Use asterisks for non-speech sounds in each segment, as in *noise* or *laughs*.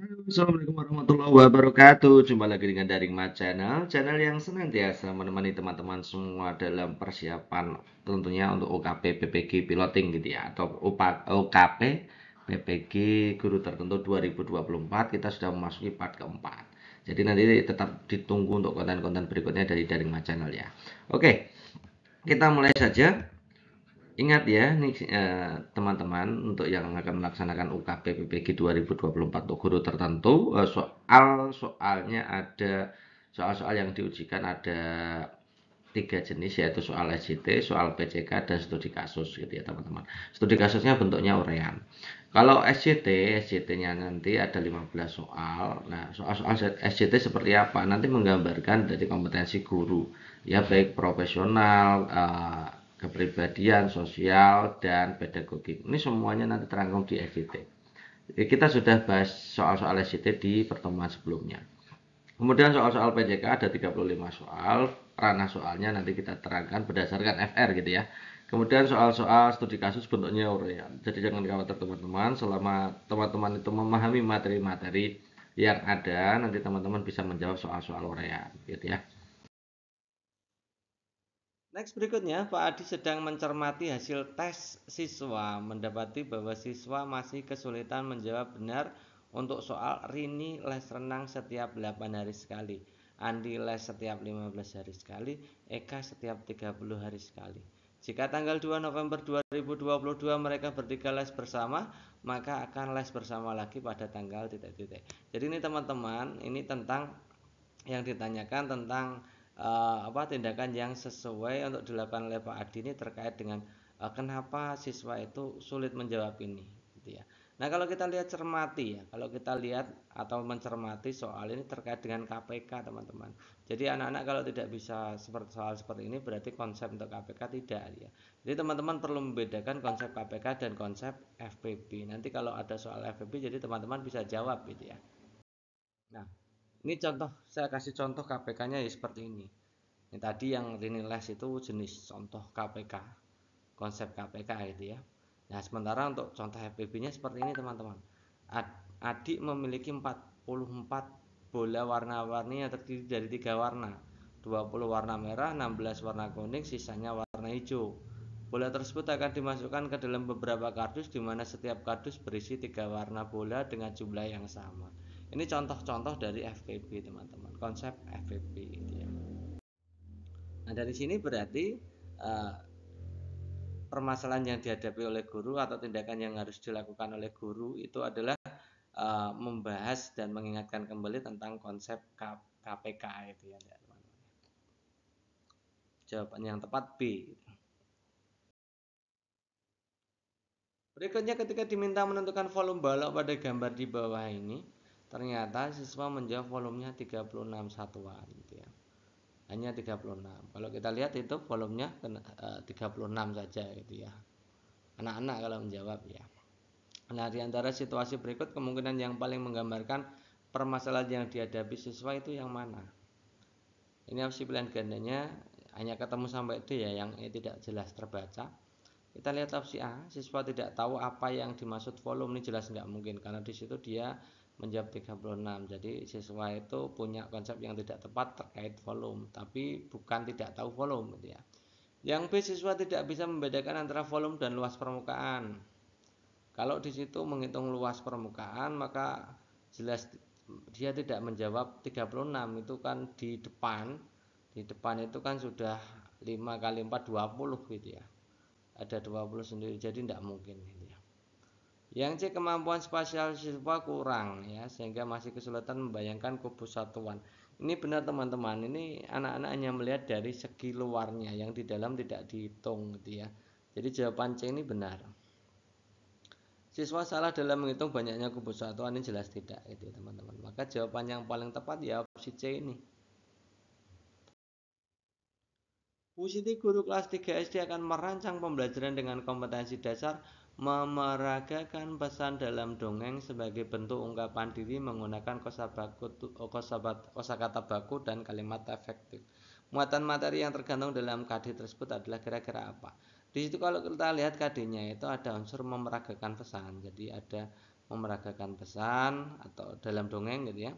Assalamualaikum warahmatullahi wabarakatuh. Jumpa lagi dengan Daring Mat Channel, channel yang senantiasa menemani teman-teman semua dalam persiapan tentunya untuk OKP PPG piloting gitu ya atau OKP PPG guru tertentu 2024 kita sudah memasuki part keempat. Jadi nanti tetap ditunggu untuk konten-konten berikutnya dari Daring Mat Channel ya. Oke. Kita mulai saja. Ingat ya, nih eh, teman-teman eh, untuk yang akan melaksanakan UKP PPG 2024 untuk guru tertentu, eh, soal soalnya ada soal-soal yang diujikan ada tiga jenis yaitu soal SCT, soal PCK dan studi kasus gitu ya teman-teman. Studi kasusnya bentuknya urean. Kalau SCT, SCT-nya nanti ada 15 soal. Nah, soal-soal SCT seperti apa? Nanti menggambarkan dari kompetensi guru ya baik profesional, eh, kepribadian, sosial, dan pedagogik. Ini semuanya nanti terangkum di SCT. Jadi kita sudah bahas soal-soal SCT di pertemuan sebelumnya. Kemudian soal-soal PJK ada 35 soal, ranah soalnya nanti kita terangkan berdasarkan FR gitu ya. Kemudian soal-soal studi kasus bentuknya ureal. Jadi jangan khawatir teman-teman, selama teman-teman itu memahami materi-materi yang ada, nanti teman-teman bisa menjawab soal-soal ureal gitu ya. Next berikutnya, Pak Adi sedang mencermati hasil tes siswa, mendapati bahwa siswa masih kesulitan menjawab benar untuk soal Rini les renang setiap 8 hari sekali, Andi les setiap 15 hari sekali, Eka setiap 30 hari sekali. Jika tanggal 2 November 2022 mereka bertiga les bersama, maka akan les bersama lagi pada tanggal titik-titik. Jadi ini teman-teman, ini tentang yang ditanyakan tentang uh, apa tindakan yang sesuai untuk dilakukan oleh Pak Adi ini terkait dengan uh, kenapa siswa itu sulit menjawab ini gitu ya. Nah, kalau kita lihat cermati ya, kalau kita lihat atau mencermati soal ini terkait dengan KPK, teman-teman. Jadi anak-anak kalau tidak bisa seperti soal seperti ini berarti konsep untuk KPK tidak ya. Jadi teman-teman perlu membedakan konsep KPK dan konsep FPB. Nanti kalau ada soal FPB jadi teman-teman bisa jawab gitu ya. Nah, ini contoh saya kasih contoh KPK-nya ya seperti ini ini tadi yang les itu jenis contoh KPK konsep KPK itu ya nah sementara untuk contoh FPB-nya seperti ini teman-teman adik memiliki 44 bola warna-warni yang terdiri dari tiga warna 20 warna merah 16 warna kuning sisanya warna hijau Bola tersebut akan dimasukkan ke dalam beberapa kardus di mana setiap kardus berisi tiga warna bola dengan jumlah yang sama. Ini contoh-contoh dari FPP teman-teman, konsep FPP gitu ya. Nah, dari sini berarti uh, permasalahan yang dihadapi oleh guru atau tindakan yang harus dilakukan oleh guru itu adalah uh, membahas dan mengingatkan kembali tentang konsep KPK itu ya. Teman -teman. Jawaban yang tepat B. Berikutnya ketika diminta menentukan volume balok pada gambar di bawah ini, ternyata siswa menjawab volumenya 36 satuan gitu ya hanya 36 kalau kita lihat itu volumenya 36 eh, saja gitu ya anak-anak kalau menjawab ya nah di antara situasi berikut kemungkinan yang paling menggambarkan permasalahan yang dihadapi siswa itu yang mana ini opsi pilihan gandanya hanya ketemu sampai D ya yang ini tidak jelas terbaca kita lihat opsi A siswa tidak tahu apa yang dimaksud volume ini jelas nggak mungkin karena di situ dia menjawab 36 jadi siswa itu punya konsep yang tidak tepat terkait volume tapi bukan tidak tahu volume gitu ya yang B siswa tidak bisa membedakan antara volume dan luas permukaan kalau di situ menghitung luas permukaan maka jelas dia tidak menjawab 36 itu kan di depan di depan itu kan sudah 5 kali 4 20 gitu ya ada 20 sendiri jadi tidak mungkin yang C kemampuan spasial siswa kurang ya sehingga masih kesulitan membayangkan kubus satuan. Ini benar teman-teman, ini anak-anak hanya melihat dari segi luarnya yang di dalam tidak dihitung gitu ya. Jadi jawaban C ini benar. Siswa salah dalam menghitung banyaknya kubus satuan ini jelas tidak itu ya teman-teman. Maka jawaban yang paling tepat ya opsi C ini. Bu Siti guru kelas 3 SD akan merancang pembelajaran dengan kompetensi dasar memeragakan pesan dalam dongeng sebagai bentuk ungkapan diri menggunakan oh, kosakata baku dan kalimat efektif. Muatan materi yang tergantung dalam KD tersebut adalah kira-kira apa. Di situ kalau kita lihat KD-nya itu ada unsur memeragakan pesan. Jadi ada memeragakan pesan atau dalam dongeng gitu ya.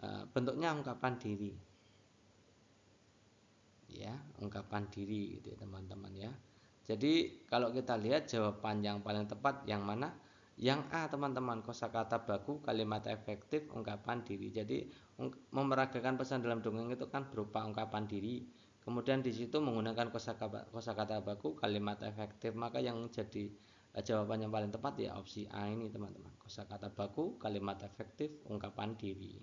Eh, bentuknya ungkapan diri. Ya, ungkapan diri gitu ya, teman-teman ya. Jadi kalau kita lihat jawaban yang paling tepat yang mana? Yang A teman-teman kosakata baku kalimat efektif ungkapan diri. Jadi memeragakan pesan dalam dongeng itu kan berupa ungkapan diri. Kemudian di situ menggunakan kosakata kosakata baku kalimat efektif maka yang jadi eh, jawaban yang paling tepat ya opsi A ini teman-teman. Kosakata baku kalimat efektif ungkapan diri.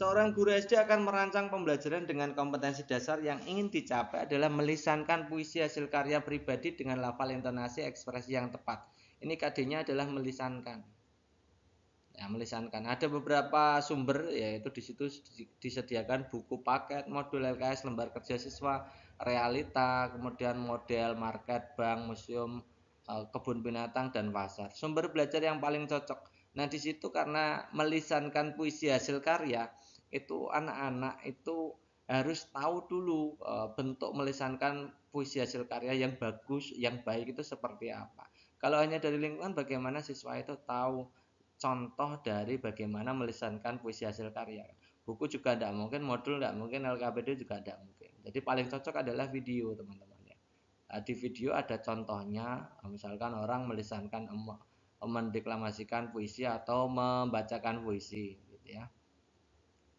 Seorang guru SD akan merancang pembelajaran dengan kompetensi dasar yang ingin dicapai adalah melisankan puisi hasil karya pribadi dengan lafal intonasi ekspresi yang tepat. Ini KD-nya adalah melisankan. Ya, melisankan. Ada beberapa sumber yaitu di situ disediakan buku paket, modul LKS, lembar kerja siswa, realita, kemudian model market, bank, museum, e, kebun binatang dan pasar. Sumber belajar yang paling cocok. Nah, di situ karena melisankan puisi hasil karya, itu anak-anak itu harus tahu dulu e, bentuk melisankan puisi hasil karya yang bagus, yang baik itu seperti apa. Kalau hanya dari lingkungan, bagaimana siswa itu tahu contoh dari bagaimana melisankan puisi hasil karya. Buku juga tidak mungkin, modul tidak mungkin, LKPD juga tidak mungkin. Jadi paling cocok adalah video, teman-teman ya. E, di video ada contohnya, e, misalkan orang melisankan mendeklamasikan puisi atau membacakan puisi, gitu ya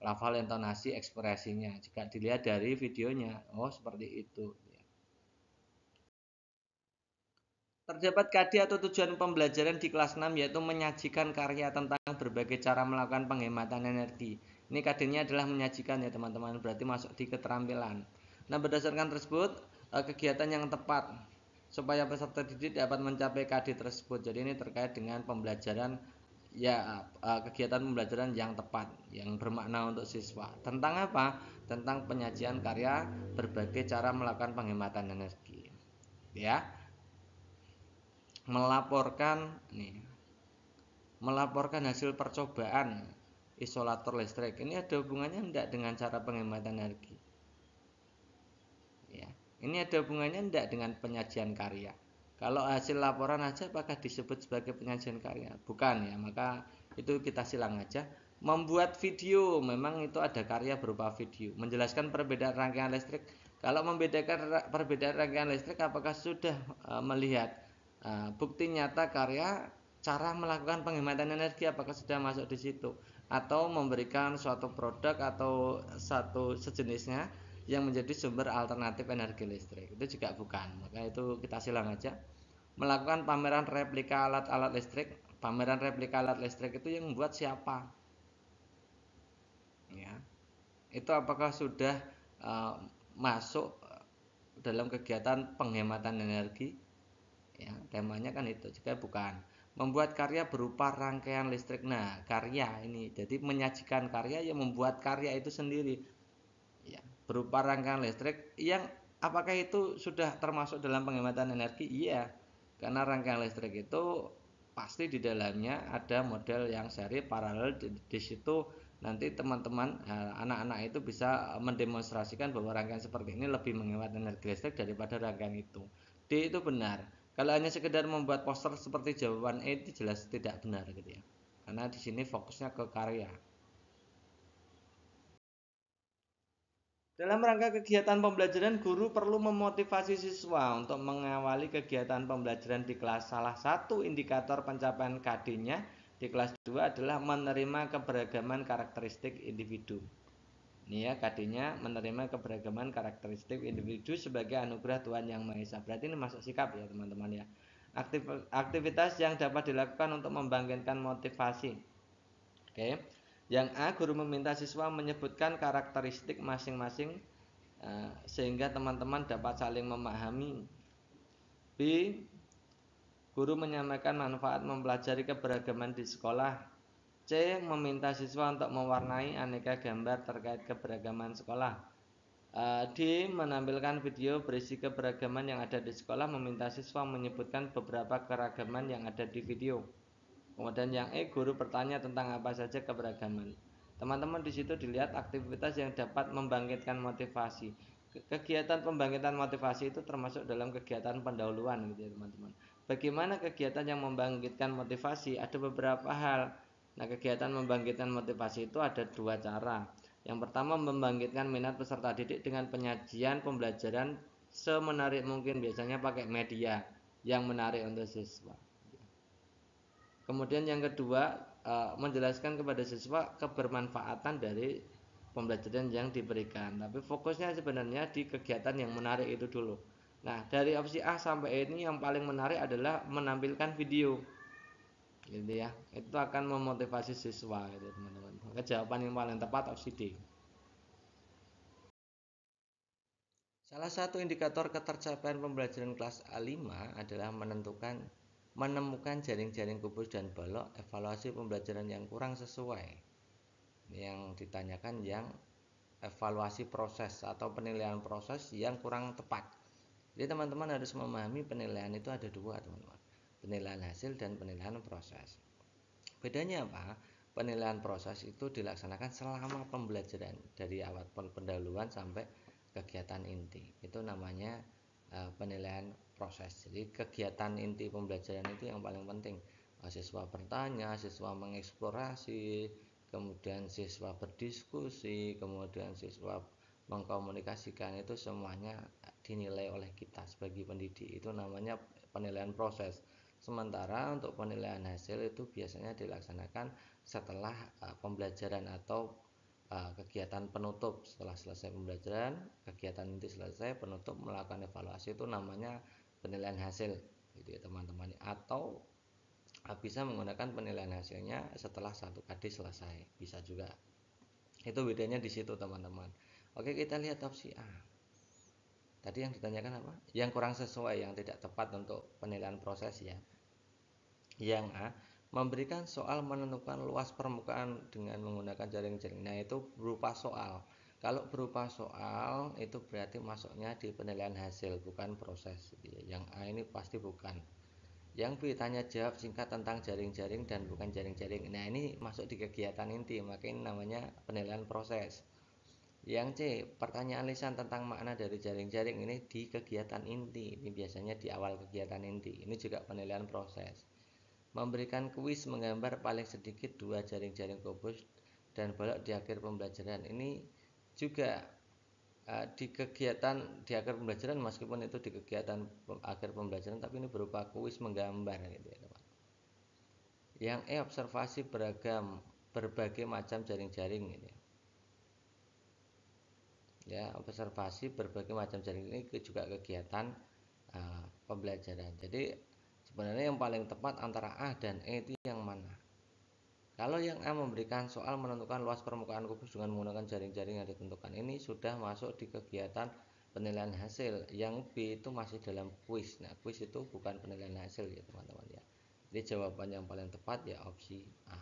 lafal intonasi ekspresinya jika dilihat dari videonya oh seperti itu Terdapat KD atau tujuan pembelajaran di kelas 6 yaitu menyajikan karya tentang berbagai cara melakukan penghematan energi. Ini KD-nya adalah menyajikan ya teman-teman, berarti masuk di keterampilan. Nah, berdasarkan tersebut eh, kegiatan yang tepat supaya peserta didik dapat mencapai KD tersebut. Jadi ini terkait dengan pembelajaran ya eh, kegiatan pembelajaran yang tepat yang bermakna untuk siswa tentang apa tentang penyajian karya berbagai cara melakukan penghematan energi ya melaporkan nih melaporkan hasil percobaan isolator listrik ini ada hubungannya enggak dengan cara penghematan energi ya ini ada hubungannya enggak dengan penyajian karya kalau hasil laporan aja apakah disebut sebagai penyajian karya? Bukan ya, maka itu kita silang aja. Membuat video memang itu ada karya berupa video. Menjelaskan perbedaan rangkaian listrik. Kalau membedakan perbedaan rangkaian listrik apakah sudah e, melihat e, bukti nyata karya cara melakukan penghematan energi apakah sudah masuk di situ atau memberikan suatu produk atau satu sejenisnya yang menjadi sumber alternatif energi listrik itu juga bukan maka itu kita silang aja melakukan pameran replika alat-alat listrik pameran replika alat listrik itu yang membuat siapa ya itu apakah sudah uh, masuk dalam kegiatan penghematan energi ya temanya kan itu juga bukan membuat karya berupa rangkaian listrik nah karya ini jadi menyajikan karya yang membuat karya itu sendiri berupa rangkaian listrik yang apakah itu sudah termasuk dalam penghematan energi? Iya, karena rangkaian listrik itu pasti di dalamnya ada model yang seri paralel di, di situ nanti teman-teman anak-anak itu bisa eh, mendemonstrasikan bahwa rangkaian seperti ini lebih menghemat energi listrik daripada rangkaian itu. D itu benar. Kalau hanya sekedar membuat poster seperti jawaban E itu jelas tidak benar gitu ya. Karena di sini fokusnya ke karya. Dalam rangka kegiatan pembelajaran, guru perlu memotivasi siswa untuk mengawali kegiatan pembelajaran di kelas. Salah satu indikator pencapaian KD-nya di kelas 2 adalah menerima keberagaman karakteristik individu. Ini ya KD-nya menerima keberagaman karakteristik individu sebagai anugerah Tuhan Yang Maha Esa. Berarti ini masuk sikap ya teman-teman ya. Aktif, aktivitas yang dapat dilakukan untuk membangkitkan motivasi. Oke. Okay yang A guru meminta siswa menyebutkan karakteristik masing-masing eh, sehingga teman-teman dapat saling memahami. B guru menyampaikan manfaat mempelajari keberagaman di sekolah. C meminta siswa untuk mewarnai aneka gambar terkait keberagaman sekolah. Eh, D. Menampilkan video berisi keberagaman yang ada di sekolah meminta siswa menyebutkan beberapa keragaman yang ada di video. Kemudian yang E, guru bertanya tentang apa saja keberagaman. Teman-teman di situ dilihat aktivitas yang dapat membangkitkan motivasi. Kegiatan pembangkitan motivasi itu termasuk dalam kegiatan pendahuluan gitu ya, teman-teman. Bagaimana kegiatan yang membangkitkan motivasi? Ada beberapa hal. Nah, kegiatan membangkitkan motivasi itu ada dua cara. Yang pertama membangkitkan minat peserta didik dengan penyajian pembelajaran semenarik mungkin biasanya pakai media yang menarik untuk siswa. Kemudian yang kedua eh, menjelaskan kepada siswa kebermanfaatan dari pembelajaran yang diberikan. Tapi fokusnya sebenarnya di kegiatan yang menarik itu dulu. Nah, dari opsi A sampai E ini yang paling menarik adalah menampilkan video. Gitu ya. Itu akan memotivasi siswa gitu, teman-teman. Maka jawaban yang paling tepat opsi D. Salah satu indikator ketercapaian pembelajaran kelas A5 adalah menentukan menemukan jaring-jaring kubus dan balok, evaluasi pembelajaran yang kurang sesuai. Yang ditanyakan yang evaluasi proses atau penilaian proses yang kurang tepat. Jadi teman-teman harus memahami penilaian itu ada dua teman-teman. Penilaian hasil dan penilaian proses. Bedanya apa? Penilaian proses itu dilaksanakan selama pembelajaran dari awal pendahuluan sampai kegiatan inti. Itu namanya eh, penilaian proses jadi kegiatan inti pembelajaran itu yang paling penting siswa bertanya siswa mengeksplorasi kemudian siswa berdiskusi kemudian siswa mengkomunikasikan itu semuanya dinilai oleh kita sebagai pendidik itu namanya penilaian proses sementara untuk penilaian hasil itu biasanya dilaksanakan setelah uh, pembelajaran atau e, kegiatan penutup setelah selesai pembelajaran kegiatan inti selesai penutup melakukan evaluasi itu namanya penilaian hasil gitu ya teman-teman atau bisa menggunakan penilaian hasilnya setelah satu KD selesai bisa juga itu bedanya di situ teman-teman oke kita lihat opsi A tadi yang ditanyakan apa yang kurang sesuai yang tidak tepat untuk penilaian proses ya yang A memberikan soal menentukan luas permukaan dengan menggunakan jaring-jaring nah itu berupa soal kalau berupa soal itu berarti masuknya di penilaian hasil bukan proses. Iya, yang A ini pasti bukan. Yang B tanya jawab singkat tentang jaring-jaring dan bukan jaring-jaring. Nah ini masuk di kegiatan inti maka namanya penilaian proses. Yang C pertanyaan lisan tentang makna dari jaring-jaring ini di kegiatan inti. Ini biasanya di awal kegiatan inti. Ini juga penilaian proses. Memberikan kuis menggambar paling sedikit dua jaring-jaring kubus dan bolak di akhir pembelajaran ini juga e, di kegiatan di akhir pembelajaran meskipun itu di kegiatan akhir pembelajaran tapi ini berupa kuis menggambar gitu ya teman yang E observasi beragam berbagai macam jaring-jaring ini gitu ya. ya observasi berbagai macam jaring ini juga kegiatan uh, pembelajaran jadi sebenarnya yang paling tepat antara A dan E itu yang mana kalau yang A memberikan soal menentukan luas permukaan kubus dengan menggunakan jaring-jaring yang ditentukan ini sudah masuk di kegiatan penilaian hasil. Yang B itu masih dalam kuis. Nah, kuis itu bukan penilaian hasil ya, teman-teman ya. Jadi jawaban yang paling tepat ya opsi A.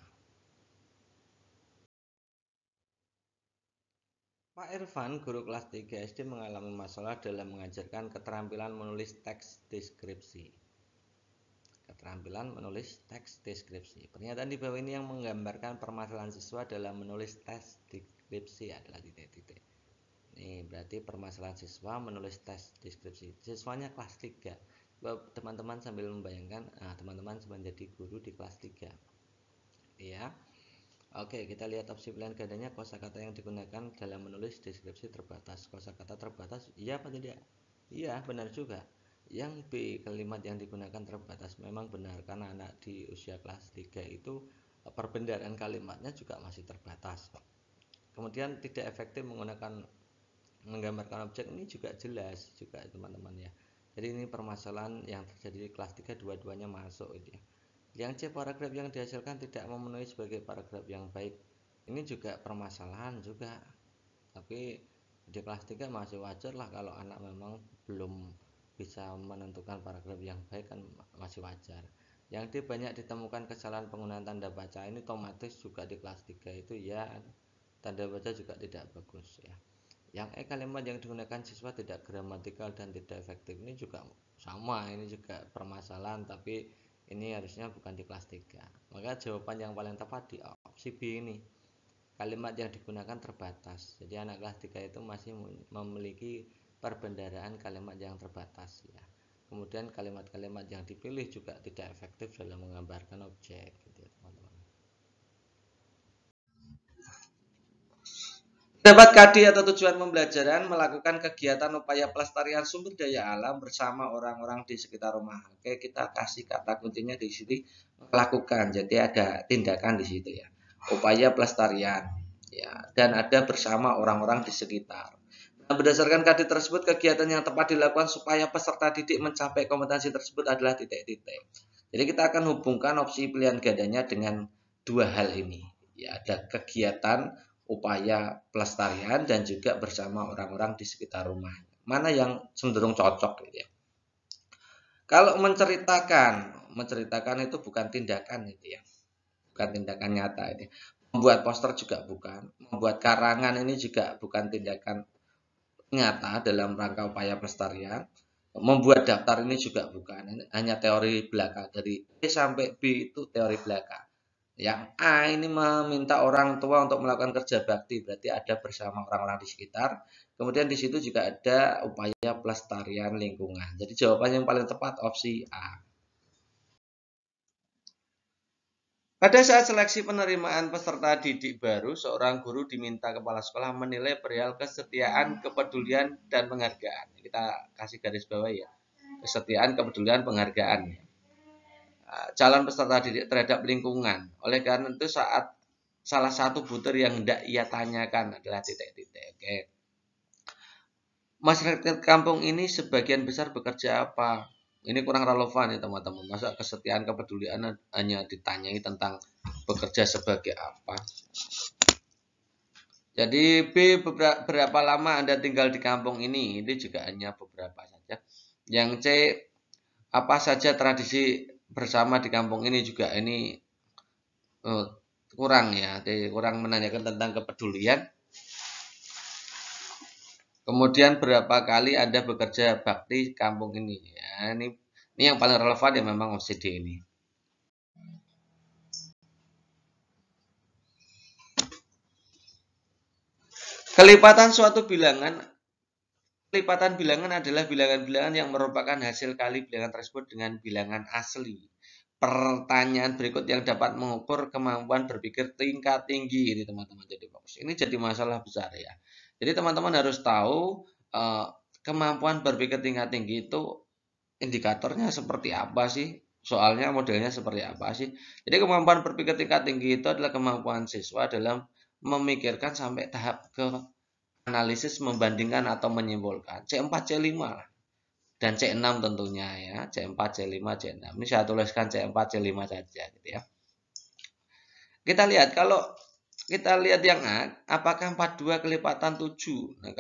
Pak Irfan, guru kelas 3 SD mengalami masalah dalam mengajarkan keterampilan menulis teks deskripsi keterampilan menulis teks deskripsi. Pernyataan di bawah ini yang menggambarkan permasalahan siswa dalam menulis teks deskripsi adalah titik-titik. Ini berarti permasalahan siswa menulis teks deskripsi. Siswanya kelas 3. Teman-teman sambil membayangkan ah, teman-teman ah, menjadi guru di kelas 3. Ya. Oke, kita lihat opsi pilihan gandanya kosakata yang digunakan dalam menulis deskripsi terbatas. Kosakata terbatas, iya apa tidak? Iya, benar juga yang B kalimat yang digunakan terbatas memang benar karena anak di usia kelas 3 itu eh, perbendaharaan kalimatnya juga masih terbatas kemudian tidak efektif menggunakan menggambarkan objek ini juga jelas juga teman-teman ya jadi ini permasalahan yang terjadi di kelas 3 dua-duanya masuk gitu ya. yang C paragraf yang dihasilkan tidak memenuhi sebagai paragraf yang baik ini juga permasalahan juga tapi di kelas 3 masih wajar lah kalau anak memang belum bisa menentukan paragraf yang baik kan masih wajar yang di banyak ditemukan kesalahan penggunaan tanda baca ini otomatis juga di kelas 3 itu ya tanda baca juga tidak bagus ya yang E kalimat yang digunakan siswa tidak gramatikal dan tidak efektif ini juga sama ini juga permasalahan tapi ini harusnya bukan di kelas 3 maka jawaban yang paling tepat di opsi B ini kalimat yang digunakan terbatas jadi anak kelas 3 itu masih memiliki perbendaraan kalimat yang terbatas ya kemudian kalimat-kalimat yang dipilih juga tidak efektif dalam menggambarkan objek gitu ya, teman-teman Dapat kadi atau tujuan pembelajaran melakukan kegiatan upaya pelestarian sumber daya alam bersama orang-orang di sekitar rumah. Oke, kita kasih kata kuncinya di sini melakukan. Jadi ada tindakan di situ ya. Upaya pelestarian ya dan ada bersama orang-orang di sekitar. Nah, berdasarkan KD tersebut, kegiatan yang tepat dilakukan supaya peserta didik mencapai kompetensi tersebut adalah titik-titik. Jadi kita akan hubungkan opsi pilihan gandanya dengan dua hal ini. Ya, ada kegiatan upaya pelestarian dan juga bersama orang-orang di sekitar rumah. Mana yang cenderung cocok gitu ya. Kalau menceritakan, menceritakan itu bukan tindakan gitu ya. Bukan tindakan nyata ini. Gitu. Membuat poster juga bukan, membuat karangan ini juga bukan tindakan nyata dalam rangka upaya pelestarian. Membuat daftar ini juga bukan hanya teori belaka dari E sampai B itu teori belaka. Yang A ini meminta orang tua untuk melakukan kerja bakti, berarti ada bersama orang-orang di sekitar. Kemudian di situ juga ada upaya pelestarian lingkungan. Jadi jawaban yang paling tepat opsi A. Pada saat seleksi penerimaan peserta didik baru, seorang guru diminta kepala sekolah menilai perihal kesetiaan, kepedulian, dan penghargaan. Kita kasih garis bawah ya. Kesetiaan, kepedulian, penghargaan. Jalan nah, peserta didik terhadap lingkungan. Oleh karena itu saat salah satu butir yang tidak ia tanyakan adalah titik-titik. Oke. Masyarakat kampung ini sebagian besar bekerja apa? Ini kurang relevan ya teman-teman. Masa kesetiaan kepedulian hanya ditanyai tentang bekerja sebagai apa? Jadi B berapa lama Anda tinggal di kampung ini? Ini juga hanya beberapa saja. Yang C apa saja tradisi bersama di kampung ini juga ini eh, kurang ya, kurang menanyakan tentang kepedulian. Kemudian berapa kali Anda bekerja bakti kampung ini? Ya, ini ini yang paling relevan ya memang OCD ini. Kelipatan suatu bilangan kelipatan bilangan adalah bilangan-bilangan yang merupakan hasil kali bilangan tersebut dengan bilangan asli. Pertanyaan berikut yang dapat mengukur kemampuan berpikir tingkat tinggi ini teman-teman jadi fokus. Ini jadi masalah besar ya jadi teman-teman harus tahu eh, kemampuan berpikir tingkat tinggi itu indikatornya seperti apa sih? Soalnya modelnya seperti apa sih? Jadi kemampuan berpikir tingkat tinggi itu adalah kemampuan siswa dalam memikirkan sampai tahap ke analisis membandingkan atau menyimpulkan C4 C5 dan C6 tentunya ya C4 C5 C6 ini saya tuliskan C4 C5 saja gitu ya kita lihat kalau kita lihat yang A, apakah 42 kelipatan 7? Nah,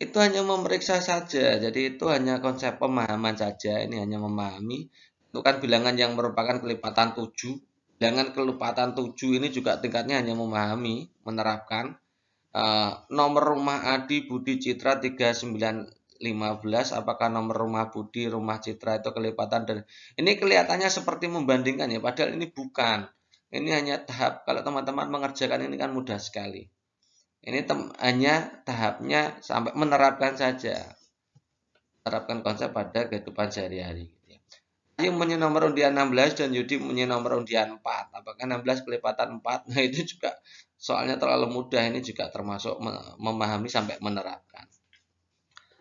itu hanya memeriksa saja, jadi itu hanya konsep pemahaman saja, ini hanya memahami. Itu kan bilangan yang merupakan kelipatan 7. Bilangan kelipatan 7 ini juga tingkatnya hanya memahami, menerapkan. Uh, nomor rumah Adi Budi Citra 3915 apakah nomor rumah Budi rumah Citra itu kelipatan dan ini kelihatannya seperti membandingkan ya padahal ini bukan ini hanya tahap. Kalau teman-teman mengerjakan ini kan mudah sekali. Ini hanya tahapnya sampai menerapkan saja. Terapkan konsep pada kehidupan sehari-hari. Gitu Yang punya nomor undian 16 dan Yudi punya nomor undian 4. Apakah 16 kelipatan 4? Nah itu juga soalnya terlalu mudah. Ini juga termasuk memahami sampai menerapkan.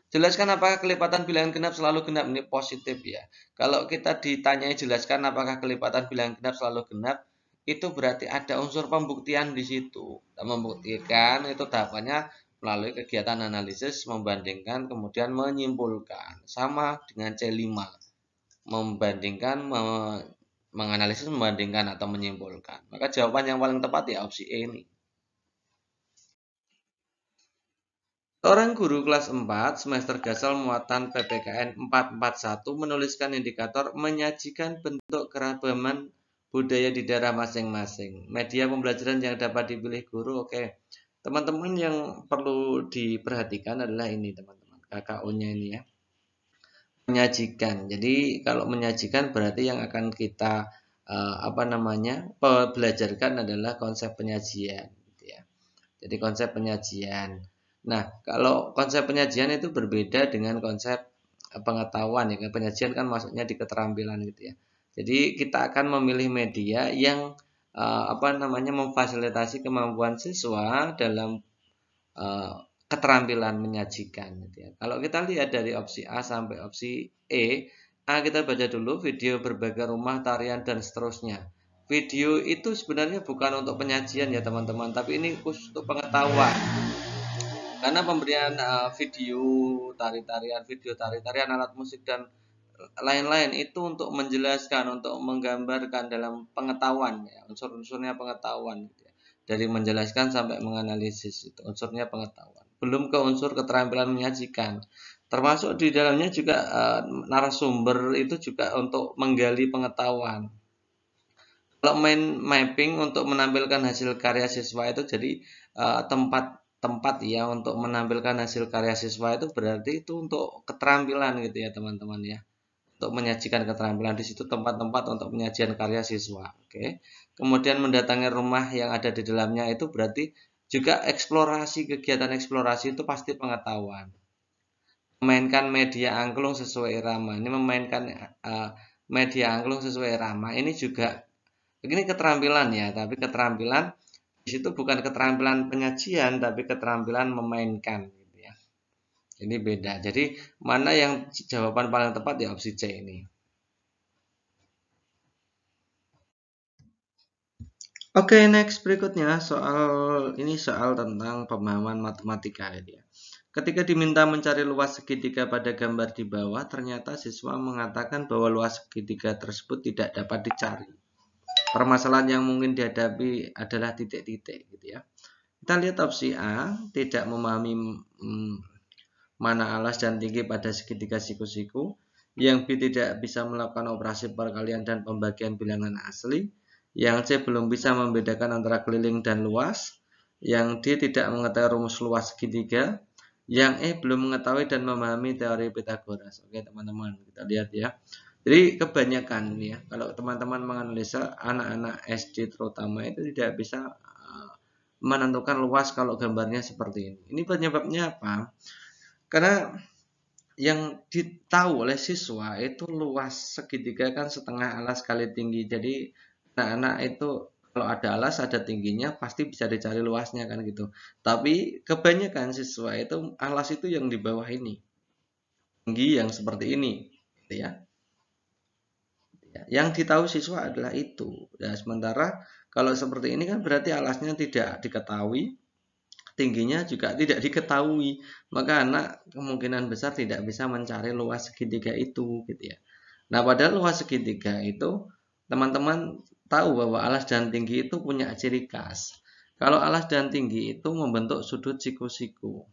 Jelaskan apakah kelipatan bilangan genap selalu genap. Ini positif ya. Kalau kita ditanyai jelaskan apakah kelipatan bilangan genap selalu genap itu berarti ada unsur pembuktian di situ. Membuktikan itu tahapannya melalui kegiatan analisis, membandingkan, kemudian menyimpulkan. Sama dengan C5. Membandingkan, me menganalisis, membandingkan, atau menyimpulkan. Maka jawaban yang paling tepat ya opsi E ini. orang guru kelas 4 semester gasal muatan PPKN 441 menuliskan indikator menyajikan bentuk kerabaman budaya di daerah masing-masing. Media pembelajaran yang dapat dipilih guru, oke. Okay. Teman-teman yang perlu diperhatikan adalah ini teman-teman, KKO-nya ini ya. Menyajikan. Jadi kalau menyajikan berarti yang akan kita uh, apa namanya belajarkan adalah konsep penyajian. Gitu ya. Jadi konsep penyajian. Nah, kalau konsep penyajian itu berbeda dengan konsep eh, pengetahuan ya. Penyajian kan maksudnya di keterampilan gitu ya. Jadi kita akan memilih media yang uh, apa namanya memfasilitasi kemampuan siswa dalam uh, keterampilan menyajikan. Gitu ya. Kalau kita lihat dari opsi A sampai opsi E, A kita baca dulu video berbagai rumah tarian dan seterusnya. Video itu sebenarnya bukan untuk penyajian ya teman-teman, tapi ini khusus untuk pengetahuan karena pemberian uh, video tari-tarian video tari-tarian alat musik dan lain-lain itu untuk menjelaskan, untuk menggambarkan dalam pengetahuan, ya, unsur-unsurnya pengetahuan. Gitu ya. Dari menjelaskan sampai menganalisis itu unsurnya pengetahuan. Belum ke unsur keterampilan menyajikan. Termasuk di dalamnya juga e, narasumber itu juga untuk menggali pengetahuan. Kalau main mapping untuk menampilkan hasil karya siswa itu jadi eh, tempat tempat ya untuk menampilkan hasil karya siswa itu berarti itu untuk keterampilan gitu ya teman-teman ya untuk menyajikan keterampilan di situ tempat-tempat untuk penyajian karya siswa. Oke. Okay. Kemudian mendatangi rumah yang ada di dalamnya itu berarti juga eksplorasi kegiatan eksplorasi itu pasti pengetahuan. Memainkan media angklung sesuai irama. Ini memainkan uh, media angklung sesuai irama. Ini juga begini keterampilan ya, tapi keterampilan di situ bukan keterampilan penyajian tapi keterampilan memainkan ini beda. Jadi mana yang jawaban paling tepat ya opsi C ini. Oke, okay, next berikutnya soal ini soal tentang pemahaman matematika ya. Ketika diminta mencari luas segitiga pada gambar di bawah, ternyata siswa mengatakan bahwa luas segitiga tersebut tidak dapat dicari. Permasalahan yang mungkin dihadapi adalah titik-titik gitu ya. Kita lihat opsi A, tidak memahami hmm, mana alas dan tinggi pada segitiga siku-siku, yang B tidak bisa melakukan operasi perkalian dan pembagian bilangan asli, yang C belum bisa membedakan antara keliling dan luas, yang D tidak mengetahui rumus luas segitiga, yang E belum mengetahui dan memahami teori Pythagoras. Oke teman-teman, kita lihat ya. Jadi kebanyakan ya, kalau teman-teman menganalisa anak-anak SD terutama itu tidak bisa eh, menentukan luas kalau gambarnya seperti ini. Ini penyebabnya apa? Karena yang ditahu oleh siswa itu luas segitiga kan setengah alas kali tinggi. Jadi anak-anak itu kalau ada alas ada tingginya pasti bisa dicari luasnya kan gitu. Tapi kebanyakan siswa itu alas itu yang di bawah ini. Tinggi yang seperti ini gitu ya. Yang ditahu siswa adalah itu. Ya, sementara kalau seperti ini kan berarti alasnya tidak diketahui, tingginya juga tidak diketahui maka anak kemungkinan besar tidak bisa mencari luas segitiga itu gitu ya nah padahal luas segitiga itu teman-teman tahu bahwa alas dan tinggi itu punya ciri khas kalau alas dan tinggi itu membentuk sudut siku-siku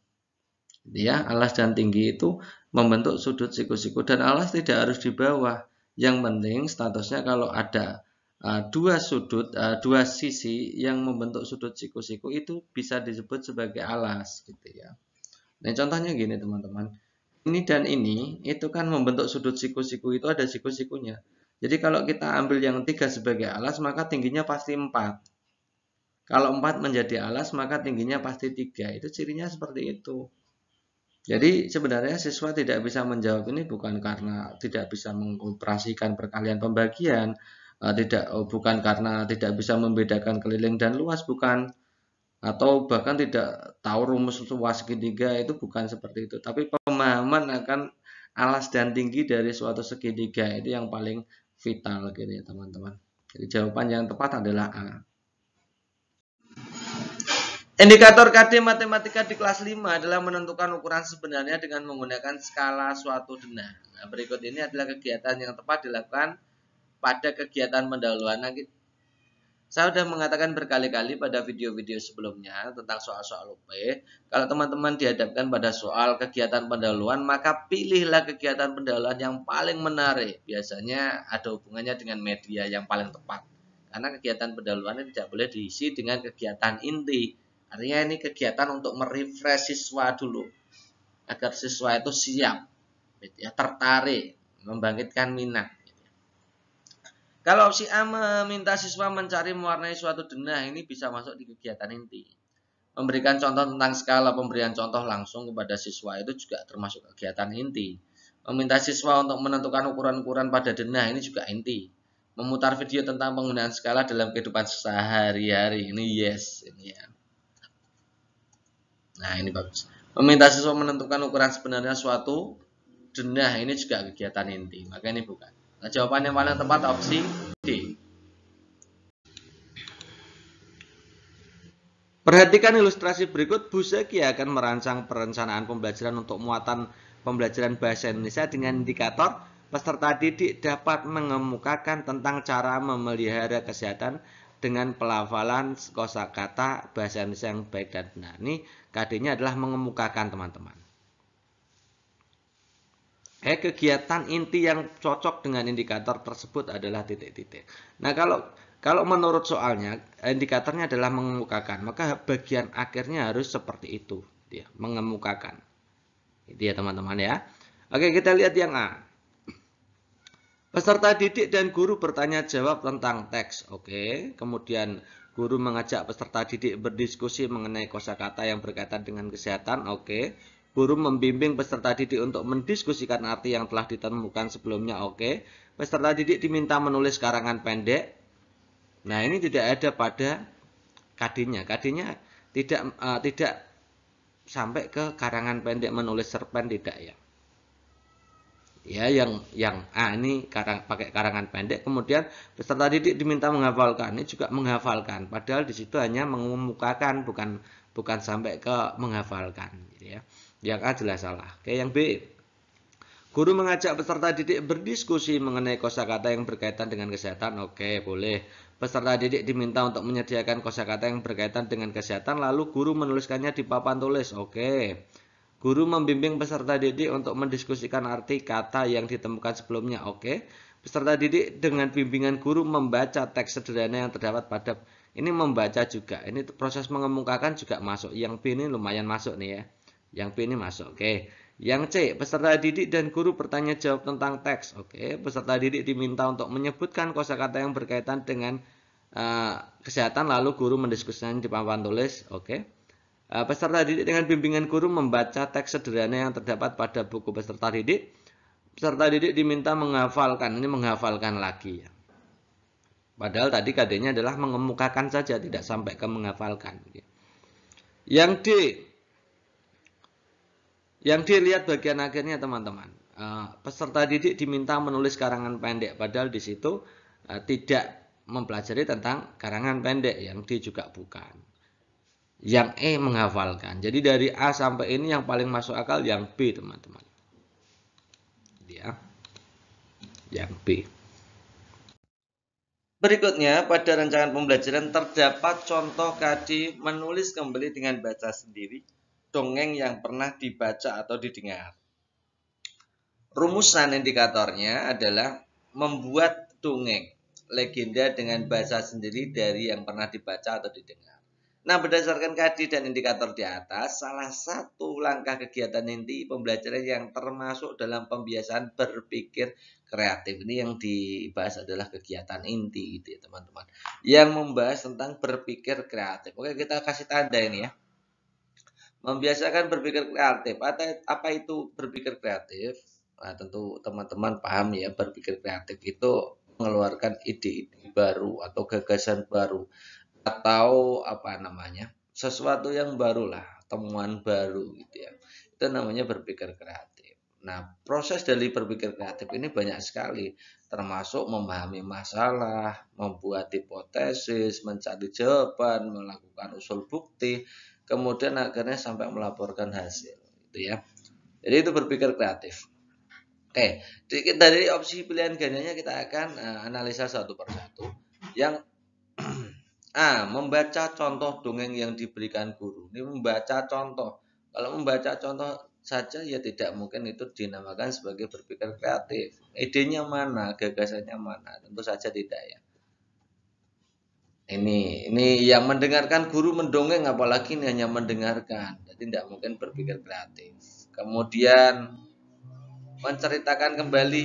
gitu ya alas dan tinggi itu membentuk sudut siku-siku dan alas tidak harus di bawah yang penting statusnya kalau ada Eh, dua sudut, eh, dua sisi yang membentuk sudut siku-siku itu bisa disebut sebagai alas gitu ya. Nah contohnya gini teman-teman, ini dan ini itu kan membentuk sudut siku-siku itu ada siku-sikunya. Jadi kalau kita ambil yang tiga sebagai alas maka tingginya pasti empat. Kalau empat menjadi alas maka tingginya pasti tiga. Itu cirinya seperti itu. Jadi sebenarnya siswa tidak bisa menjawab ini bukan karena tidak bisa mengoperasikan perkalian pembagian, Eh, tidak eh, bukan karena tidak bisa membedakan keliling dan luas bukan atau bahkan tidak tahu rumus luas segitiga itu bukan seperti itu tapi pemahaman akan alas dan tinggi dari suatu segitiga itu yang paling vital gitu ya teman-teman jadi jawaban yang tepat adalah A Indikator KD matematika di kelas 5 adalah menentukan ukuran sebenarnya dengan menggunakan skala suatu denah. Nah, berikut ini adalah kegiatan yang tepat dilakukan pada kegiatan pendahuluan. Nah, saya sudah mengatakan berkali-kali pada video-video sebelumnya tentang soal-soal UP. Kalau teman-teman dihadapkan pada soal kegiatan pendahuluan, maka pilihlah kegiatan pendahuluan yang paling menarik. Biasanya ada hubungannya dengan media yang paling tepat. Karena kegiatan pendahuluan tidak boleh diisi dengan kegiatan inti. Artinya ini kegiatan untuk merefresh siswa dulu. Agar siswa itu siap, ya, tertarik, membangkitkan minat. Kalau si A meminta siswa mencari mewarnai suatu denah, ini bisa masuk di kegiatan inti. Memberikan contoh tentang skala pemberian contoh langsung kepada siswa itu juga termasuk kegiatan inti. Meminta siswa untuk menentukan ukuran-ukuran pada denah ini juga inti. Memutar video tentang penggunaan skala dalam kehidupan sehari-hari ini yes ini ya. Nah ini bagus. Meminta siswa menentukan ukuran sebenarnya suatu denah ini juga kegiatan inti. Maka ini bukan. Nah, jawaban yang paling tepat opsi D. Perhatikan ilustrasi berikut, Bu Seki akan merancang perencanaan pembelajaran untuk muatan pembelajaran bahasa Indonesia dengan indikator peserta didik dapat mengemukakan tentang cara memelihara kesehatan dengan pelafalan kosakata bahasa Indonesia yang baik dan benar. Ini KD-nya adalah mengemukakan teman-teman. Eh, kegiatan inti yang cocok dengan indikator tersebut adalah titik-titik. Nah, kalau kalau menurut soalnya indikatornya adalah mengemukakan, maka bagian akhirnya harus seperti itu, dia mengemukakan. Itu ya teman-teman ya. Oke, kita lihat yang A. Peserta didik dan guru bertanya jawab tentang teks. Oke, kemudian guru mengajak peserta didik berdiskusi mengenai kosakata yang berkaitan dengan kesehatan. Oke. Guru membimbing peserta didik untuk mendiskusikan arti yang telah ditemukan sebelumnya. Oke. Peserta didik diminta menulis karangan pendek. Nah, ini tidak ada pada kadinya. Kadinya tidak uh, tidak sampai ke karangan pendek menulis serpen tidak ya. Ya, yang yang ah ini karang, pakai karangan pendek kemudian peserta didik diminta menghafalkan. Ini juga menghafalkan. Padahal di situ hanya mengemukakan bukan bukan sampai ke menghafalkan gitu ya. Yang A jelas salah. Oke, yang B. Guru mengajak peserta didik berdiskusi mengenai kosakata yang berkaitan dengan kesehatan. Oke, boleh. Peserta didik diminta untuk menyediakan kosakata yang berkaitan dengan kesehatan lalu guru menuliskannya di papan tulis. Oke. Guru membimbing peserta didik untuk mendiskusikan arti kata yang ditemukan sebelumnya. Oke. Peserta didik dengan bimbingan guru membaca teks sederhana yang terdapat pada ini membaca juga. Ini proses mengemukakan juga masuk. Yang B ini lumayan masuk nih ya. Yang B ini masuk. Oke. Yang C, peserta didik dan guru bertanya jawab tentang teks. Oke, peserta didik diminta untuk menyebutkan kosakata yang berkaitan dengan uh, kesehatan lalu guru mendiskusikan di papan tulis. Oke. Uh, peserta didik dengan bimbingan guru membaca teks sederhana yang terdapat pada buku peserta didik. Peserta didik diminta menghafalkan, ini menghafalkan lagi ya. Padahal tadi kd adalah mengemukakan saja, tidak sampai ke menghafalkan. Yang D, yang dilihat bagian akhirnya teman-teman. Eh, peserta didik diminta menulis karangan pendek. Padahal di situ eh, tidak mempelajari tentang karangan pendek. Yang D juga bukan. Yang E menghafalkan. Jadi dari A sampai ini yang paling masuk akal yang B teman-teman. Ya. Yang B. Berikutnya, pada rancangan pembelajaran terdapat contoh KD menulis kembali dengan baca sendiri dongeng yang pernah dibaca atau didengar. Rumusan indikatornya adalah membuat dongeng, legenda dengan bahasa sendiri dari yang pernah dibaca atau didengar. Nah, berdasarkan kadi dan indikator di atas, salah satu langkah kegiatan inti pembelajaran yang termasuk dalam pembiasaan berpikir kreatif ini yang dibahas adalah kegiatan inti itu, ya teman-teman yang membahas tentang berpikir kreatif oke kita kasih tanda ini ya Membiasakan berpikir kreatif. Apa itu berpikir kreatif? Nah, tentu teman-teman paham ya, berpikir kreatif itu mengeluarkan ide-ide baru atau gagasan baru atau apa namanya? sesuatu yang barulah, temuan baru gitu ya. Itu namanya berpikir kreatif. Nah, proses dari berpikir kreatif ini banyak sekali, termasuk memahami masalah, membuat hipotesis, mencari jawaban, melakukan usul bukti, kemudian akhirnya sampai melaporkan hasil gitu ya jadi itu berpikir kreatif oke sedikit dari opsi pilihan gandanya kita akan uh, analisa satu persatu yang *clears throat* A. Membaca contoh dongeng yang diberikan guru. Ini membaca contoh. Kalau membaca contoh saja ya tidak mungkin itu dinamakan sebagai berpikir kreatif. Idenya mana, gagasannya mana, tentu saja tidak ya ini ini yang mendengarkan guru mendongeng apalagi ini hanya mendengarkan jadi tidak mungkin berpikir kreatif kemudian menceritakan kembali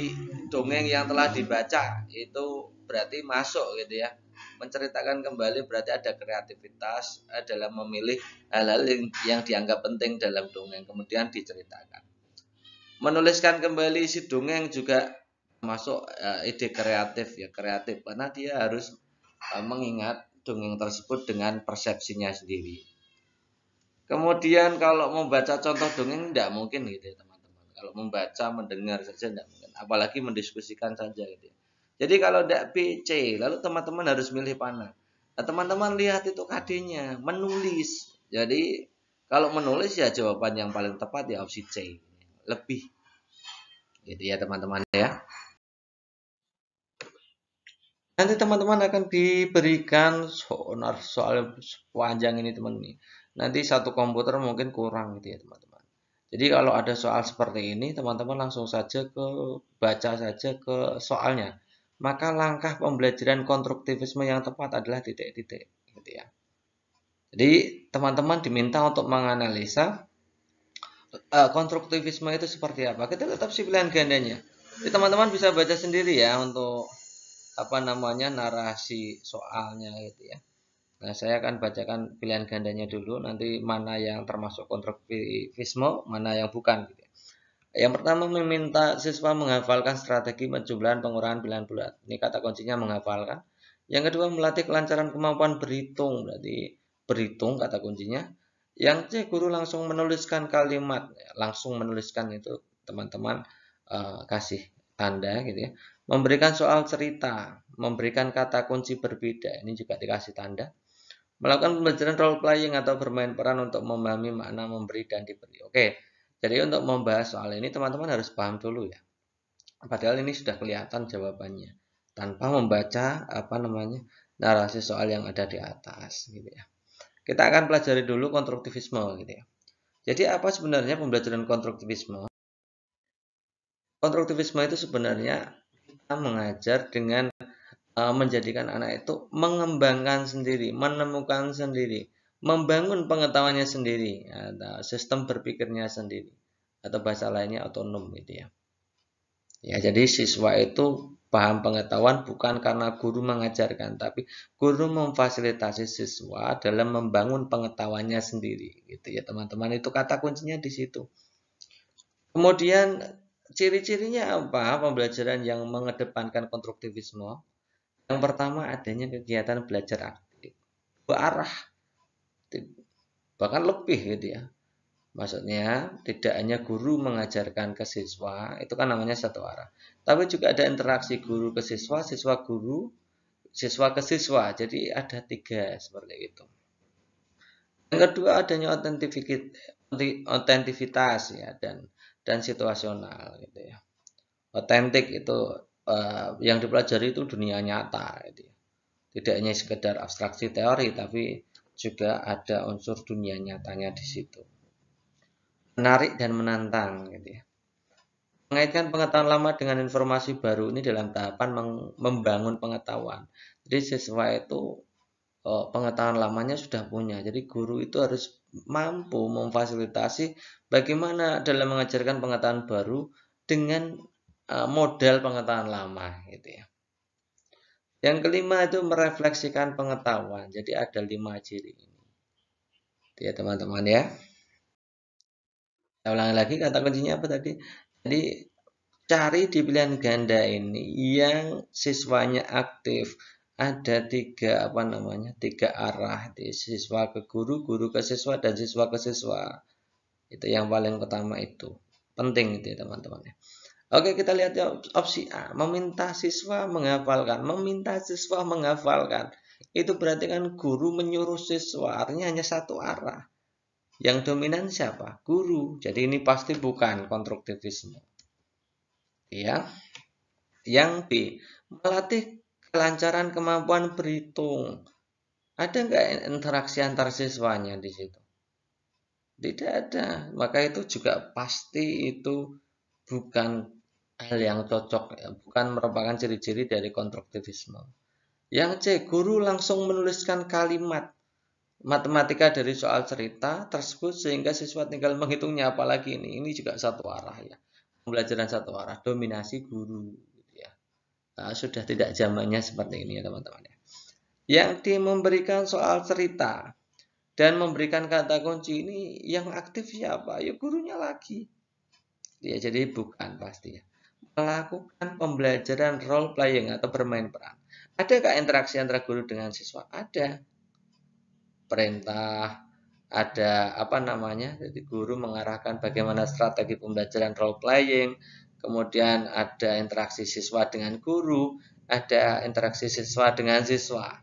dongeng yang telah dibaca itu berarti masuk gitu ya menceritakan kembali berarti ada kreativitas eh, dalam memilih hal-hal yang dianggap penting dalam dongeng kemudian diceritakan menuliskan kembali si dongeng juga masuk eh, ide kreatif ya kreatif karena dia harus Eh, mengingat dongeng tersebut dengan persepsinya sendiri. Kemudian kalau membaca contoh dongeng tidak mungkin gitu ya teman-teman. Kalau membaca, mendengar saja tidak mungkin. Apalagi mendiskusikan saja gitu ya. Jadi kalau tidak PC, lalu teman-teman harus milih mana? Nah, teman-teman lihat itu kadenya. menulis. Jadi kalau menulis ya jawaban yang paling tepat ya opsi C. Lebih. Gitu ya teman-teman ya nanti teman-teman akan diberikan sonar soal panjang ini teman-teman nanti satu komputer mungkin kurang gitu ya teman-teman jadi kalau ada soal seperti ini teman-teman langsung saja ke baca saja ke soalnya maka langkah pembelajaran konstruktivisme yang tepat adalah titik-titik gitu ya jadi teman-teman diminta untuk menganalisa eh, konstruktivisme itu seperti apa kita tetap si pilihan gandanya jadi teman-teman bisa baca sendiri ya untuk apa namanya narasi soalnya gitu ya. Nah, saya akan bacakan pilihan gandanya dulu nanti mana yang termasuk kontrafisme, mana yang bukan gitu ya. Yang pertama meminta siswa menghafalkan strategi penjumlahan pengurangan pilihan bulat. Ini kata kuncinya menghafalkan. Yang kedua melatih kelancaran kemampuan berhitung. Berarti berhitung kata kuncinya. Yang C guru langsung menuliskan kalimat, langsung menuliskan itu teman-teman uh, kasih tanda, gitu ya. Memberikan soal cerita, memberikan kata kunci berbeda. Ini juga dikasih tanda. Melakukan pembelajaran role playing atau bermain peran untuk memahami makna memberi dan diberi. Oke. Jadi untuk membahas soal ini teman-teman harus paham dulu ya. Padahal ini sudah kelihatan jawabannya tanpa membaca apa namanya narasi soal yang ada di atas gitu ya. Kita akan pelajari dulu konstruktivisme gitu ya. Jadi apa sebenarnya pembelajaran konstruktivisme? konstruktivisme itu sebenarnya kita mengajar dengan uh, menjadikan anak itu mengembangkan sendiri, menemukan sendiri, membangun pengetahuannya sendiri, atau sistem berpikirnya sendiri, atau bahasa lainnya otonom gitu ya. Ya, jadi siswa itu paham pengetahuan bukan karena guru mengajarkan, tapi guru memfasilitasi siswa dalam membangun pengetahuannya sendiri, gitu ya teman-teman. Itu kata kuncinya di situ. Kemudian ciri-cirinya apa pembelajaran yang mengedepankan konstruktivisme? Yang pertama adanya kegiatan belajar aktif dua bahkan lebih gitu ya. Maksudnya tidak hanya guru mengajarkan ke siswa, itu kan namanya satu arah. Tapi juga ada interaksi guru ke siswa, siswa guru, siswa ke siswa. Jadi ada tiga seperti itu. Yang kedua adanya otentivitas ya dan dan situasional gitu ya. Otentik itu uh, yang dipelajari itu dunia nyata gitu ya. Tidak hanya sekedar abstraksi teori tapi juga ada unsur dunia nyatanya di situ. Menarik dan menantang gitu ya. Mengaitkan pengetahuan lama dengan informasi baru ini dalam tahapan membangun pengetahuan. Jadi siswa itu oh, pengetahuan lamanya sudah punya. Jadi guru itu harus mampu memfasilitasi bagaimana dalam mengajarkan pengetahuan baru dengan eh, model pengetahuan lama gitu ya. Yang kelima itu merefleksikan pengetahuan. Jadi ada lima ciri ini. Gitu ya teman-teman ya. Saya ulangi lagi kata kuncinya apa tadi? Jadi cari di pilihan ganda ini yang siswanya aktif ada tiga apa namanya tiga arah di siswa ke guru guru ke siswa dan siswa ke siswa itu yang paling pertama itu penting itu ya, teman-teman ya. Oke kita lihat ya opsi A meminta siswa menghafalkan meminta siswa menghafalkan itu berarti kan guru menyuruh siswa artinya hanya satu arah yang dominan siapa guru jadi ini pasti bukan konstruktivisme ya yang B melatih kelancaran kemampuan berhitung. Ada nggak interaksi antar siswanya di situ? Tidak ada. Maka itu juga pasti itu bukan hal yang cocok, ya. bukan merupakan ciri-ciri dari konstruktivisme. Yang C, guru langsung menuliskan kalimat matematika dari soal cerita tersebut sehingga siswa tinggal menghitungnya apalagi ini ini juga satu arah ya pembelajaran satu arah dominasi guru Ah, sudah tidak zamannya seperti ini ya teman-teman ya. Yang di memberikan soal cerita dan memberikan kata kunci ini yang aktif siapa? Ya gurunya lagi. Ya jadi bukan pasti ya. Melakukan pembelajaran role playing atau bermain peran. Adakah interaksi antara guru dengan siswa? Ada. Perintah, ada apa namanya? Jadi guru mengarahkan bagaimana strategi pembelajaran role playing, kemudian ada interaksi siswa dengan guru, ada interaksi siswa dengan siswa.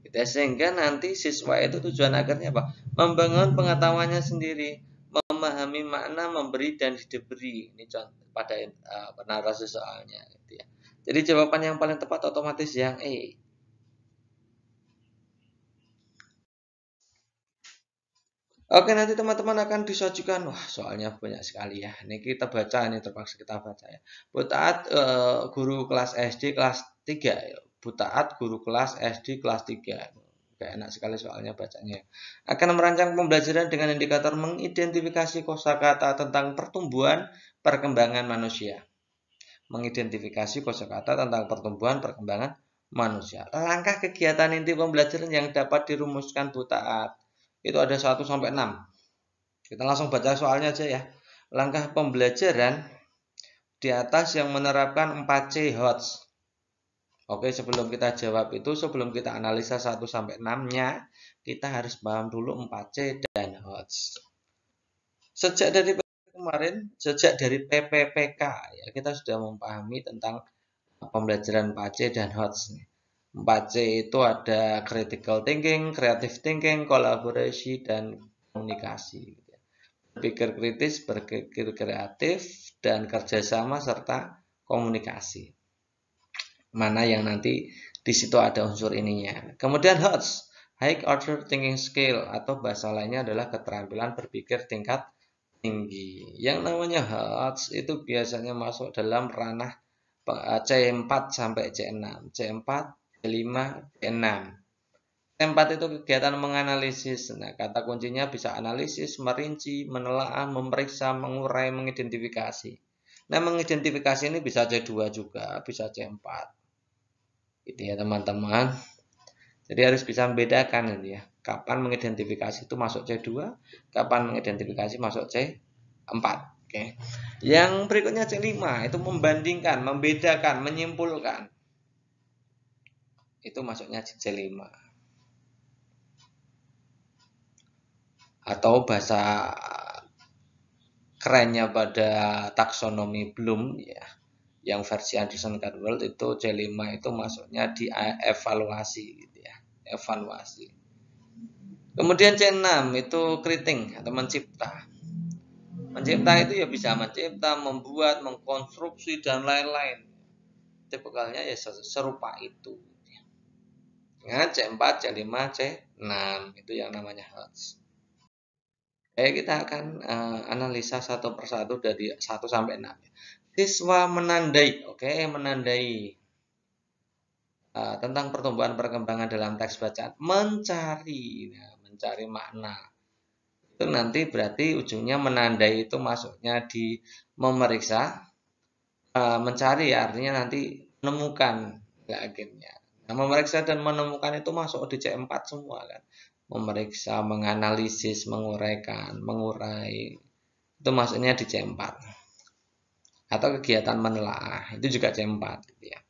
Kita gitu ya, sehingga nanti siswa itu tujuan akhirnya apa? Membangun pengetahuannya sendiri, memahami makna memberi dan diberi. Ini contoh pada uh, eh, narasi soalnya gitu ya. Jadi jawaban yang paling tepat otomatis yang E. Oke nanti teman-teman akan disajikan wah soalnya banyak sekali ya. Ini kita baca ini terpaksa kita baca ya. Butaat uh, guru kelas SD kelas 3 ya. Butaat guru kelas SD kelas 3. Gak enak sekali soalnya bacanya. Akan merancang pembelajaran dengan indikator mengidentifikasi kosakata tentang pertumbuhan perkembangan manusia. Mengidentifikasi kosakata tentang pertumbuhan perkembangan manusia. Langkah kegiatan inti pembelajaran yang dapat dirumuskan Butaat itu ada 1 sampai 6. Kita langsung baca soalnya aja ya. Langkah pembelajaran di atas yang menerapkan 4C HOTS. Oke, sebelum kita jawab itu, sebelum kita analisa 1 sampai 6-nya, kita harus paham dulu 4C dan HOTS. Sejak dari kemarin, sejak dari PPPK ya, kita sudah memahami tentang pembelajaran 4C dan HOTS nih. 4C itu ada critical thinking, creative thinking, kolaborasi, dan komunikasi. Berpikir kritis, berpikir kreatif, dan kerjasama serta komunikasi. Mana yang nanti di situ ada unsur ininya. Kemudian HOTS, High Order Thinking Skill, atau bahasa lainnya adalah keterampilan berpikir tingkat tinggi. Yang namanya HOTS itu biasanya masuk dalam ranah eh, C4 sampai C6. C4 T5, T6. T4 itu kegiatan menganalisis. Nah, kata kuncinya bisa analisis, merinci, menelaah, memeriksa, mengurai, mengidentifikasi. Nah, mengidentifikasi ini bisa C2 juga, bisa C4. Gitu ya, teman-teman. Jadi harus bisa membedakan ini ya. Kapan mengidentifikasi itu masuk C2, kapan mengidentifikasi masuk C4. Oke. Yang berikutnya C5 itu membandingkan, membedakan, menyimpulkan itu masuknya C 5 atau bahasa kerennya pada taksonomi Bloom ya yang versi Anderson Cardwell itu C 5 itu masuknya di evaluasi gitu ya evaluasi kemudian C6 itu creating atau mencipta mencipta itu ya bisa mencipta membuat mengkonstruksi dan lain-lain tipikalnya ya serupa itu C4, C5, C6 itu yang namanya Hertz. Oke, kita akan uh, analisa satu persatu dari 1 sampai 6. Ya. Siswa menandai, oke menandai uh, tentang pertumbuhan perkembangan dalam teks bacaan, mencari, ya, mencari makna. Itu nanti berarti ujungnya menandai itu masuknya di memeriksa, uh, mencari ya. artinya nanti menemukan ya, akhirnya. Nah, memeriksa dan menemukan itu masuk di c 4 semua kan. Memeriksa, menganalisis, menguraikan, mengurai. Itu maksudnya di C4. Atau kegiatan menelaah, itu juga C4 gitu ya.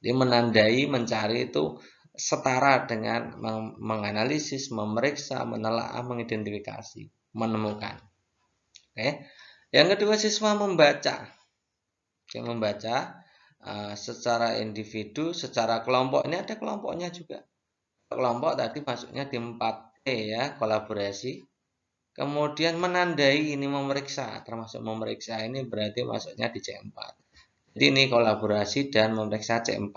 Jadi menandai, mencari itu setara dengan menganalisis, memeriksa, menelaah, mengidentifikasi, menemukan. Oke. Yang kedua siswa membaca. Dia membaca Eh, secara individu, secara kelompok. Ini ada kelompoknya juga. Kelompok tadi masuknya di 4T e ya, kolaborasi. Kemudian menandai ini memeriksa, termasuk memeriksa ini berarti masuknya di C4. Jadi ini kolaborasi dan memeriksa C4.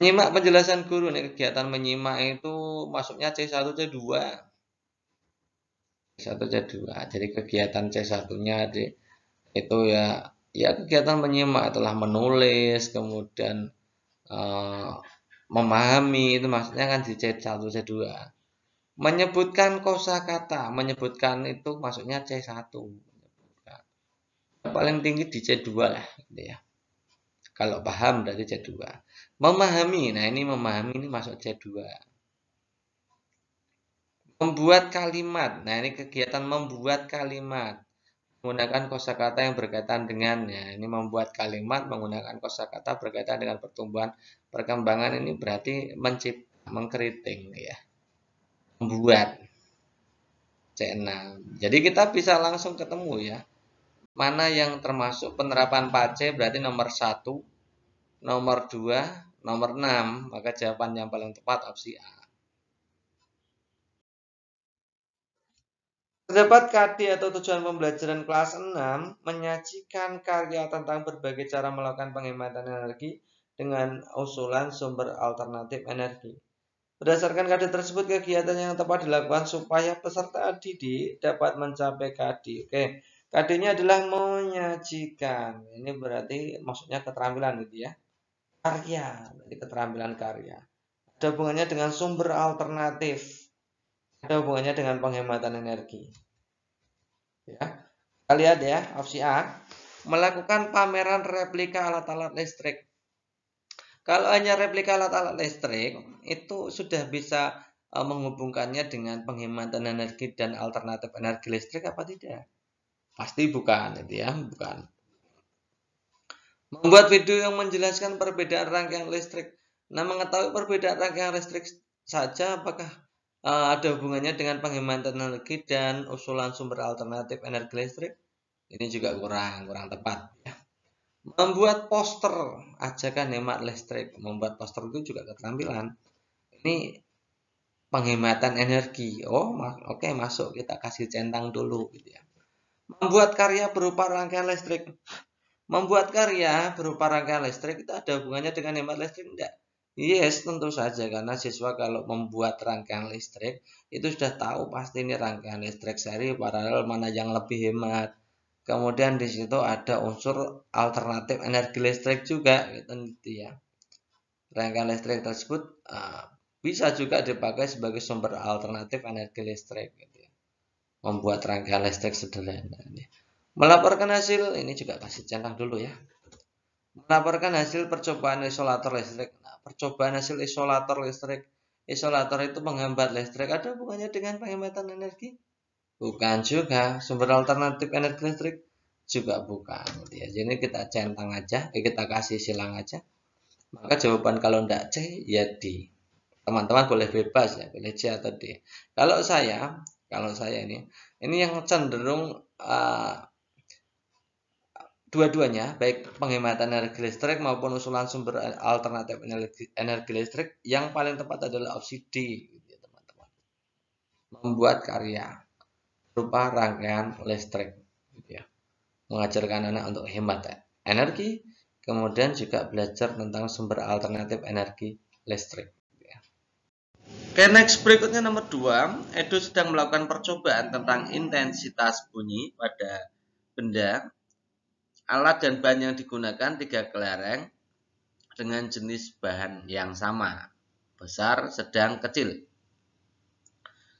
Menyimak penjelasan guru nih kegiatan menyimak itu masuknya C1 C2. C1 C2. Jadi kegiatan C1-nya itu ya ya kegiatan menyimak telah menulis kemudian uh, memahami itu maksudnya kan di C1 C2 menyebutkan kosakata menyebutkan itu maksudnya C1 paling tinggi di C2 lah gitu ya kalau paham dari C2 memahami nah ini memahami ini masuk C2 membuat kalimat nah ini kegiatan membuat kalimat menggunakan kosakata yang berkaitan dengan ya ini membuat kalimat menggunakan kosakata berkaitan dengan pertumbuhan perkembangan ini berarti mencip mengkriting ya membuat C6 jadi kita bisa langsung ketemu ya mana yang termasuk penerapan pace berarti nomor satu nomor 2 nomor 6 maka jawaban yang paling tepat opsi A Terdapat KD atau tujuan pembelajaran kelas 6 menyajikan karya tentang berbagai cara melakukan penghematan energi dengan usulan sumber alternatif energi. Berdasarkan KD tersebut, kegiatan yang tepat dilakukan supaya peserta didik dapat mencapai KD. Oke, KD-nya adalah menyajikan. Ini berarti maksudnya keterampilan gitu ya. Karya, berarti keterampilan karya. Ada hubungannya dengan sumber alternatif ada hubungannya dengan penghematan energi. Ya. Kita lihat ya, opsi A, melakukan pameran replika alat-alat listrik. Kalau hanya replika alat-alat listrik, itu sudah bisa e, menghubungkannya dengan penghematan energi dan alternatif energi listrik apa tidak? Pasti bukan, itu ya, bukan. Membuat video yang menjelaskan perbedaan rangkaian listrik. Nah, mengetahui perbedaan rangkaian listrik saja apakah uh, ada hubungannya dengan penghematan energi dan usulan sumber alternatif energi listrik ini juga kurang kurang tepat membuat poster ajakan hemat listrik membuat poster itu juga keterampilan ini penghematan energi oh oke okay, masuk kita kasih centang dulu gitu ya membuat karya berupa rangkaian listrik membuat karya berupa rangkaian listrik itu ada hubungannya dengan hemat listrik enggak Yes, tentu saja karena siswa kalau membuat rangkaian listrik itu sudah tahu pasti ini rangkaian listrik seri paralel mana yang lebih hemat. Kemudian di situ ada unsur alternatif energi listrik juga gitu, gitu ya. Rangkaian listrik tersebut uh, bisa juga dipakai sebagai sumber alternatif energi listrik gitu ya. Membuat rangkaian listrik sederhana. Melaporkan hasil ini juga kasih centang dulu ya. Melaporkan hasil percobaan isolator listrik percobaan hasil isolator listrik. Isolator itu menghambat listrik. Ada hubungannya dengan penghematan energi? Bukan juga. Sumber alternatif energi listrik juga bukan. Ya, jadi kita centang aja, eh, kita kasih silang aja. Maka jawaban kalau tidak C ya D. Teman-teman boleh bebas ya, boleh C atau D. Kalau saya, kalau saya ini, ini yang cenderung uh, dua-duanya baik penghematan energi listrik maupun usulan sumber alternatif energi, energi listrik yang paling tepat adalah opsi D gitu ya, teman-teman membuat karya berupa rangkaian listrik gitu ya. mengajarkan anak untuk hemat energi kemudian juga belajar tentang sumber alternatif energi listrik gitu ya. next berikutnya nomor 2, Edu sedang melakukan percobaan tentang intensitas bunyi pada benda alat dan bahan yang digunakan tiga kelereng dengan jenis bahan yang sama, besar, sedang, kecil.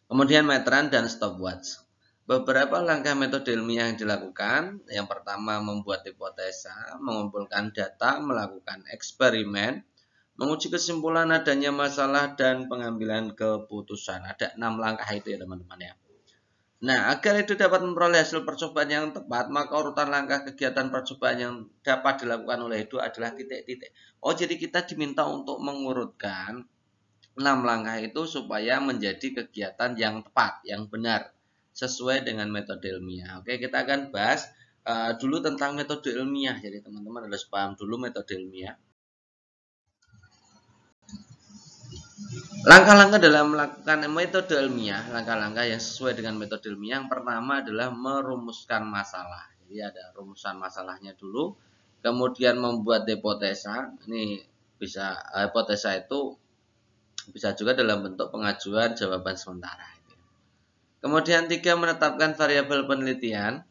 Kemudian meteran dan stopwatch. Beberapa langkah metode ilmiah yang dilakukan, yang pertama membuat hipotesa, mengumpulkan data, melakukan eksperimen, menguji kesimpulan adanya masalah dan pengambilan keputusan. Ada enam langkah itu ya teman-teman ya. Nah, agar itu dapat memperoleh hasil percobaan yang tepat, maka urutan langkah kegiatan percobaan yang dapat dilakukan oleh itu adalah titik-titik. Oh, jadi kita diminta untuk mengurutkan 6 langkah itu supaya menjadi kegiatan yang tepat, yang benar, sesuai dengan metode ilmiah. Oke, kita akan bahas uh, dulu tentang metode ilmiah. Jadi, teman-teman harus paham dulu metode ilmiah. Langkah-langkah dalam melakukan metode ilmiah, langkah-langkah yang sesuai dengan metode ilmiah yang pertama adalah merumuskan masalah. Jadi ada rumusan masalahnya dulu, kemudian membuat hipotesa. Ini bisa eh, hipotesa itu bisa juga dalam bentuk pengajuan jawaban sementara. Kemudian tiga menetapkan variabel penelitian,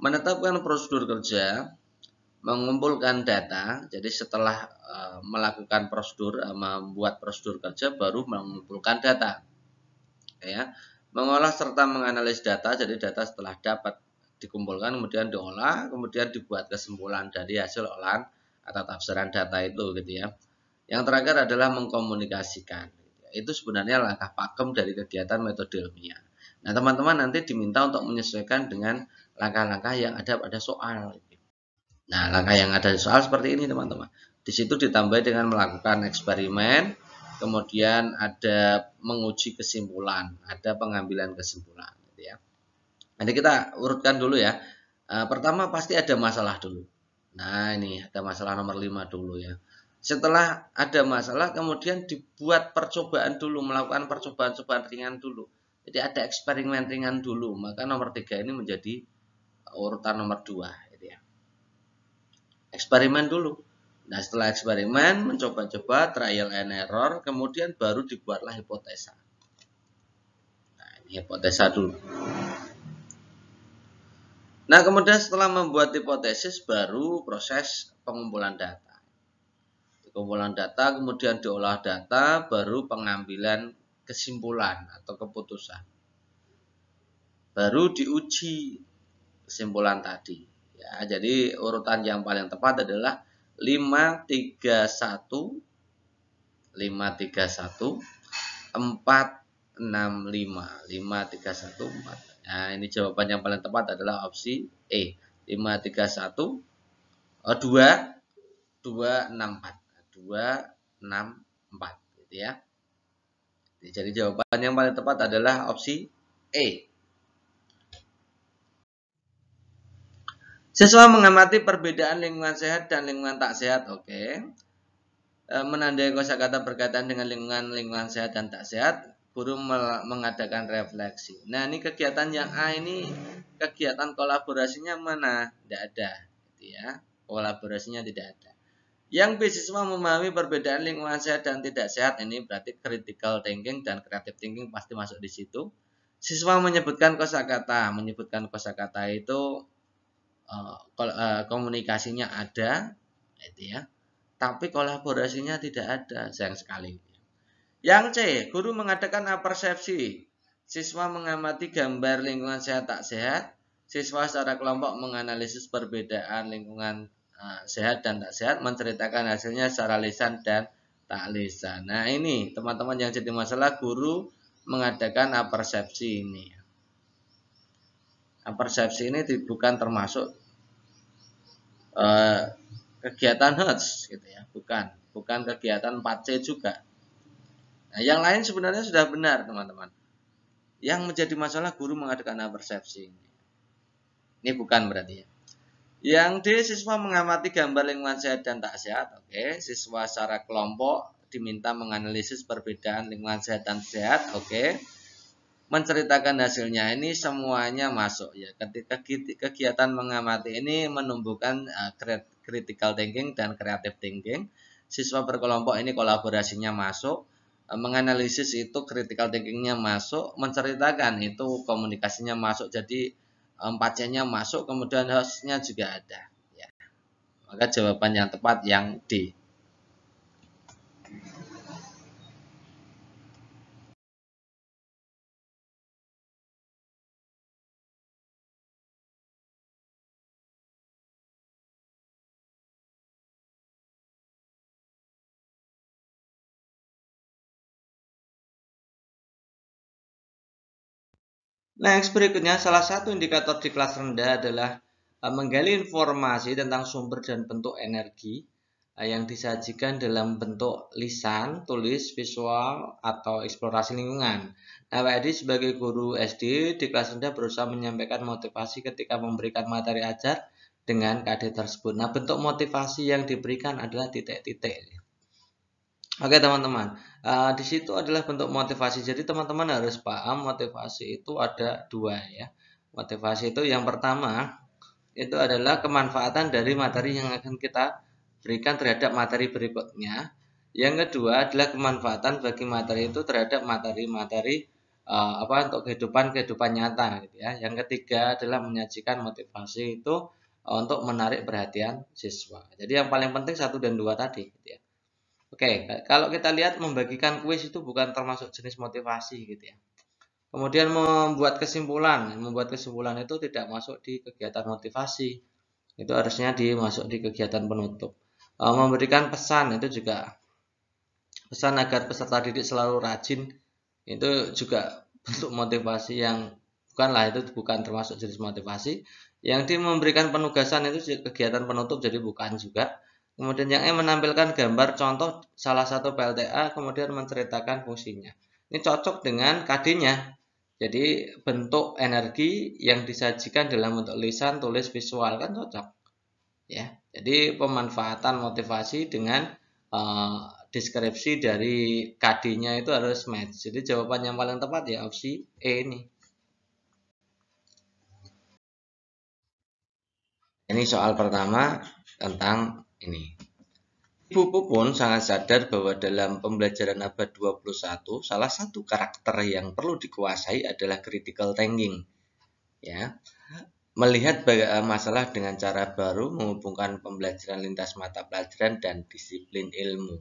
menetapkan prosedur kerja, mengumpulkan data. Jadi setelah eh, melakukan prosedur eh, membuat prosedur kerja baru mengumpulkan data. Ya. Mengolah serta menganalisis data. Jadi data setelah dapat dikumpulkan kemudian diolah, kemudian dibuat kesimpulan dari hasil olahan atau tafsiran data itu gitu ya. Yang terakhir adalah mengkomunikasikan. Itu sebenarnya langkah pakem dari kegiatan metode ilmiah. Nah, teman-teman nanti diminta untuk menyesuaikan dengan langkah-langkah yang ada pada soal. Nah, langkah yang ada di soal seperti ini, teman-teman. Di situ ditambah dengan melakukan eksperimen, kemudian ada menguji kesimpulan, ada pengambilan kesimpulan, gitu ya. Nanti kita urutkan dulu ya. E, pertama pasti ada masalah dulu. Nah, ini ada masalah nomor 5 dulu ya. Setelah ada masalah, kemudian dibuat percobaan dulu, melakukan percobaan-percobaan ringan dulu. Jadi ada eksperimen ringan dulu, maka nomor 3 ini menjadi urutan nomor 2 eksperimen dulu. Nah, setelah eksperimen, mencoba-coba trial and error, kemudian baru dibuatlah hipotesa. Nah, ini hipotesa dulu. Nah, kemudian setelah membuat hipotesis, baru proses pengumpulan data. Pengumpulan data, kemudian diolah data, baru pengambilan kesimpulan atau keputusan. Baru diuji kesimpulan tadi. Ya, jadi urutan yang paling tepat adalah 531 531 465 531 4. Nah, ini jawaban yang paling tepat adalah opsi E. 531 2 264 264 gitu ya. Jadi jawaban yang paling tepat adalah opsi E. Siswa mengamati perbedaan lingkungan sehat dan lingkungan tak sehat. Oke. Okay. E, menandai kosakata berkaitan dengan lingkungan lingkungan sehat dan tak sehat. Guru mengadakan refleksi. Nah, ini kegiatan yang A ini kegiatan kolaborasinya mana? Tidak ada, gitu ya. Kolaborasinya tidak ada. Yang B siswa memahami perbedaan lingkungan sehat dan tidak sehat ini berarti critical thinking dan creative thinking pasti masuk di situ. Siswa menyebutkan kosakata, menyebutkan kosakata itu Eh, eh, komunikasinya ada itu ya tapi kolaborasinya tidak ada sayang sekali yang C guru mengadakan apersepsi siswa mengamati gambar lingkungan sehat tak sehat siswa secara kelompok menganalisis perbedaan lingkungan eh, sehat dan tak sehat menceritakan hasilnya secara lisan dan tak lisan nah ini teman-teman yang jadi masalah guru mengadakan apersepsi ini apersepsi ini bukan termasuk Eh, kegiatan Hertz gitu ya, bukan bukan kegiatan 4C juga. Nah, yang lain sebenarnya sudah benar, teman-teman. Yang menjadi masalah guru mengadakan persepsi. Ini bukan berarti ya. Yang D siswa mengamati gambar lingkungan sehat dan tak sehat. Oke, siswa secara kelompok diminta menganalisis perbedaan lingkungan sehat dan sehat. Oke menceritakan hasilnya ini semuanya masuk ya ketika kegiatan mengamati ini menumbuhkan uh, critical thinking dan creative thinking siswa berkelompok ini kolaborasinya masuk eh, menganalisis itu critical thinkingnya masuk menceritakan itu komunikasinya masuk jadi empatnya eh, masuk kemudian hostnya juga ada ya maka jawaban yang tepat yang D Next berikutnya salah satu indikator di kelas rendah adalah eh, menggali informasi tentang sumber dan bentuk energi eh, yang disajikan dalam bentuk lisan, tulis, visual, atau eksplorasi lingkungan. Nah, Pak Edi sebagai guru SD di kelas rendah berusaha menyampaikan motivasi ketika memberikan materi ajar dengan KD tersebut. Nah, bentuk motivasi yang diberikan adalah titik-titik. Oke teman-teman, uh, di situ adalah bentuk motivasi. Jadi teman-teman harus paham motivasi itu ada dua ya. Motivasi itu yang pertama itu adalah kemanfaatan dari materi yang akan kita berikan terhadap materi berikutnya. Yang kedua adalah kemanfaatan bagi materi itu terhadap materi-materi uh, apa untuk kehidupan kehidupan nyata gitu ya. Yang ketiga adalah menyajikan motivasi itu untuk menarik perhatian siswa. Jadi yang paling penting satu dan dua tadi gitu ya. Oke, okay, kalau kita lihat membagikan kuis itu bukan termasuk jenis motivasi gitu ya. Kemudian membuat kesimpulan, membuat kesimpulan itu tidak masuk di kegiatan motivasi. Itu harusnya dimasuk di kegiatan penutup. E, memberikan pesan itu juga pesan agar peserta didik selalu rajin itu juga *laughs* bentuk motivasi yang bukanlah itu bukan termasuk jenis motivasi. Yang di memberikan penugasan itu kegiatan penutup jadi bukan juga Kemudian yang E menampilkan gambar contoh salah satu PLTA kemudian menceritakan fungsinya. Ini cocok dengan KD-nya. Jadi bentuk energi yang disajikan dalam bentuk lisan, tulis, visual kan cocok. Ya. Jadi pemanfaatan motivasi dengan uh, deskripsi dari KD-nya itu harus match. Jadi jawaban yang paling tepat ya opsi E ini. Ini soal pertama tentang ini. Ibu pun sangat sadar bahwa dalam pembelajaran abad 21, salah satu karakter yang perlu dikuasai adalah critical thinking. Ya, melihat eh, masalah dengan cara baru menghubungkan pembelajaran lintas mata pelajaran dan disiplin ilmu.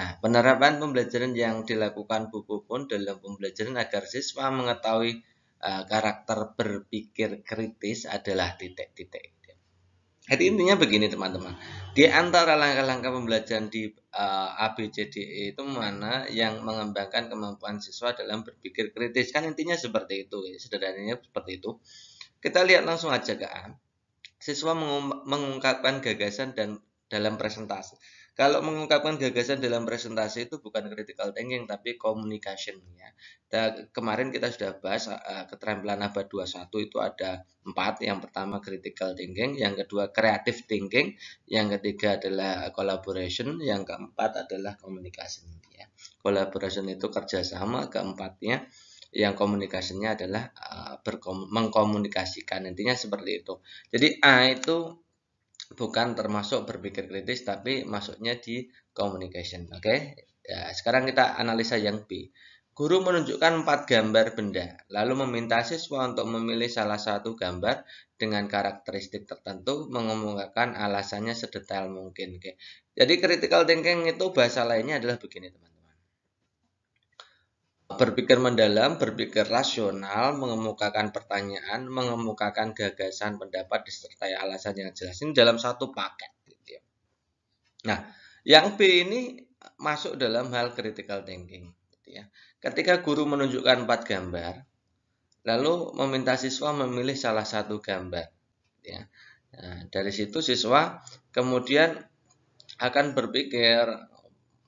Nah, penerapan pembelajaran yang dilakukan buku pun dalam pembelajaran agar siswa mengetahui uh, karakter berpikir kritis adalah titik-titik jadi intinya begini teman-teman di antara langkah-langkah pembelajaran di uh, eh, ABCDE itu mana yang mengembangkan kemampuan siswa dalam berpikir kritis kan intinya seperti itu ya. sederhananya seperti itu kita lihat langsung aja ke A siswa mengungkapkan gagasan dan dalam presentasi kalau mengungkapkan gagasan dalam presentasi itu bukan critical thinking tapi communication ya. Dan kemarin kita sudah bahas uh, keterampilan abad 21 itu ada empat. Yang pertama critical thinking, yang kedua creative thinking, yang ketiga adalah collaboration, yang keempat adalah communication ya. Collaboration itu kerjasama, keempatnya yang komunikasinya adalah uh, mengkomunikasikan intinya seperti itu. Jadi A itu bukan termasuk berpikir kritis tapi masuknya di communication oke okay? ya, sekarang kita analisa yang B Guru menunjukkan empat gambar benda, lalu meminta siswa untuk memilih salah satu gambar dengan karakteristik tertentu, mengemukakan alasannya sedetail mungkin. Oke. Jadi critical thinking itu bahasa lainnya adalah begini teman. Berpikir mendalam, berpikir rasional, mengemukakan pertanyaan, mengemukakan gagasan, pendapat disertai alasan yang jelas ini dalam satu paket. Gitu ya. Nah, yang B ini masuk dalam hal critical thinking. Gitu ya. Ketika guru menunjukkan empat gambar, lalu meminta siswa memilih salah satu gambar. Gitu ya. Nah, dari situ siswa kemudian akan berpikir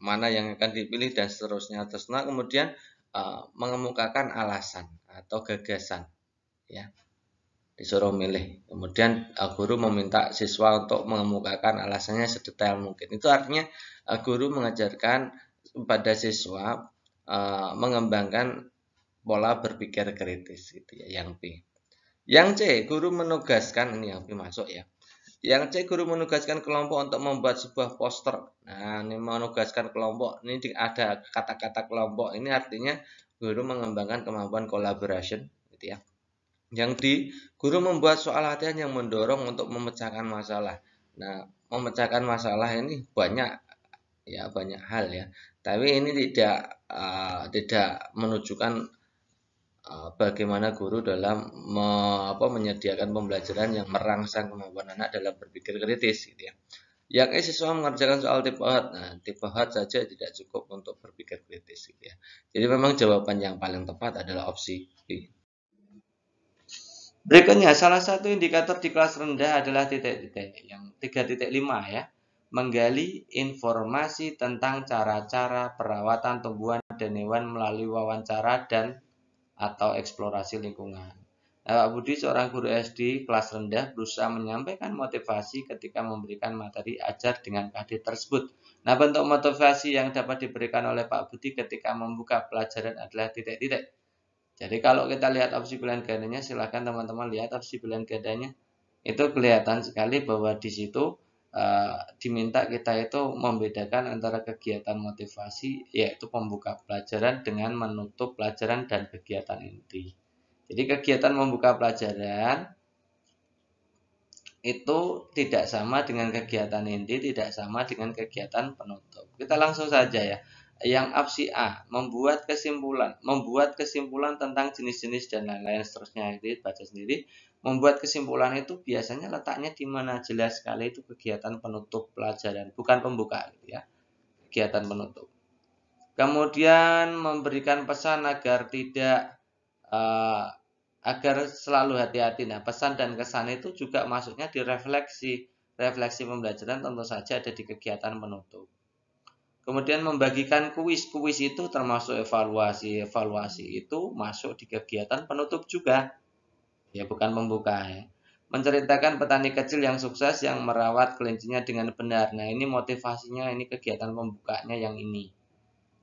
mana yang akan dipilih dan seterusnya. Terus nah, kemudian Eh, mengemukakan alasan atau gagasan ya disuruh milih kemudian eh, guru meminta siswa untuk mengemukakan alasannya sedetail mungkin itu artinya eh, guru mengajarkan pada siswa uh, mengembangkan pola berpikir kritis gitu ya yang B yang C guru menugaskan ini yang B masuk ya yang C guru menugaskan kelompok untuk membuat sebuah poster. Nah, ini menugaskan kelompok. Ini ada kata-kata kelompok. Ini artinya guru mengembangkan kemampuan collaboration, gitu ya. Yang D, guru membuat soal latihan yang mendorong untuk memecahkan masalah. Nah, memecahkan masalah ini banyak ya banyak hal ya. Tapi ini tidak uh, tidak menunjukkan Eh, bagaimana guru dalam me, apa, menyediakan pembelajaran yang merangsang kemampuan anak dalam berpikir kritis gitu ya. Yakni siswa mengerjakan soal tipe hat, Nah, tipe hat saja tidak cukup untuk berpikir kritis gitu ya. Jadi memang jawaban yang paling tepat adalah opsi B. Berikutnya, salah satu indikator di kelas rendah adalah titik-titik yang 3.5 ya. Menggali informasi tentang cara-cara perawatan tumbuhan dan hewan melalui wawancara dan atau eksplorasi lingkungan. Nah, Pak Budi seorang guru SD kelas rendah berusaha menyampaikan motivasi ketika memberikan materi ajar dengan KD tersebut. Nah, bentuk motivasi yang dapat diberikan oleh Pak Budi ketika membuka pelajaran adalah titik-titik. Jadi kalau kita lihat opsi pilihan gandanya, silahkan teman-teman lihat opsi pilihan gandanya. Itu kelihatan sekali bahwa di situ uh, diminta kita itu membedakan antara kegiatan motivasi yaitu pembuka pelajaran dengan menutup pelajaran dan kegiatan inti. Jadi kegiatan membuka pelajaran itu tidak sama dengan kegiatan inti, tidak sama dengan kegiatan penutup. Kita langsung saja ya. Yang opsi A membuat kesimpulan, membuat kesimpulan tentang jenis-jenis dan lain-lain seterusnya itu baca sendiri. Membuat kesimpulan itu biasanya letaknya di mana jelas sekali itu kegiatan penutup pelajaran, bukan pembuka gitu ya. Kegiatan penutup. Kemudian memberikan pesan agar tidak uh, agar selalu hati-hati. Nah, pesan dan kesan itu juga masuknya di refleksi. Refleksi pembelajaran tentu saja ada di kegiatan penutup. Kemudian membagikan kuis. Kuis itu termasuk evaluasi. Evaluasi itu masuk di kegiatan penutup juga ya bukan membuka ya. Menceritakan petani kecil yang sukses yang merawat kelincinya dengan benar. Nah, ini motivasinya ini kegiatan membukanya yang ini.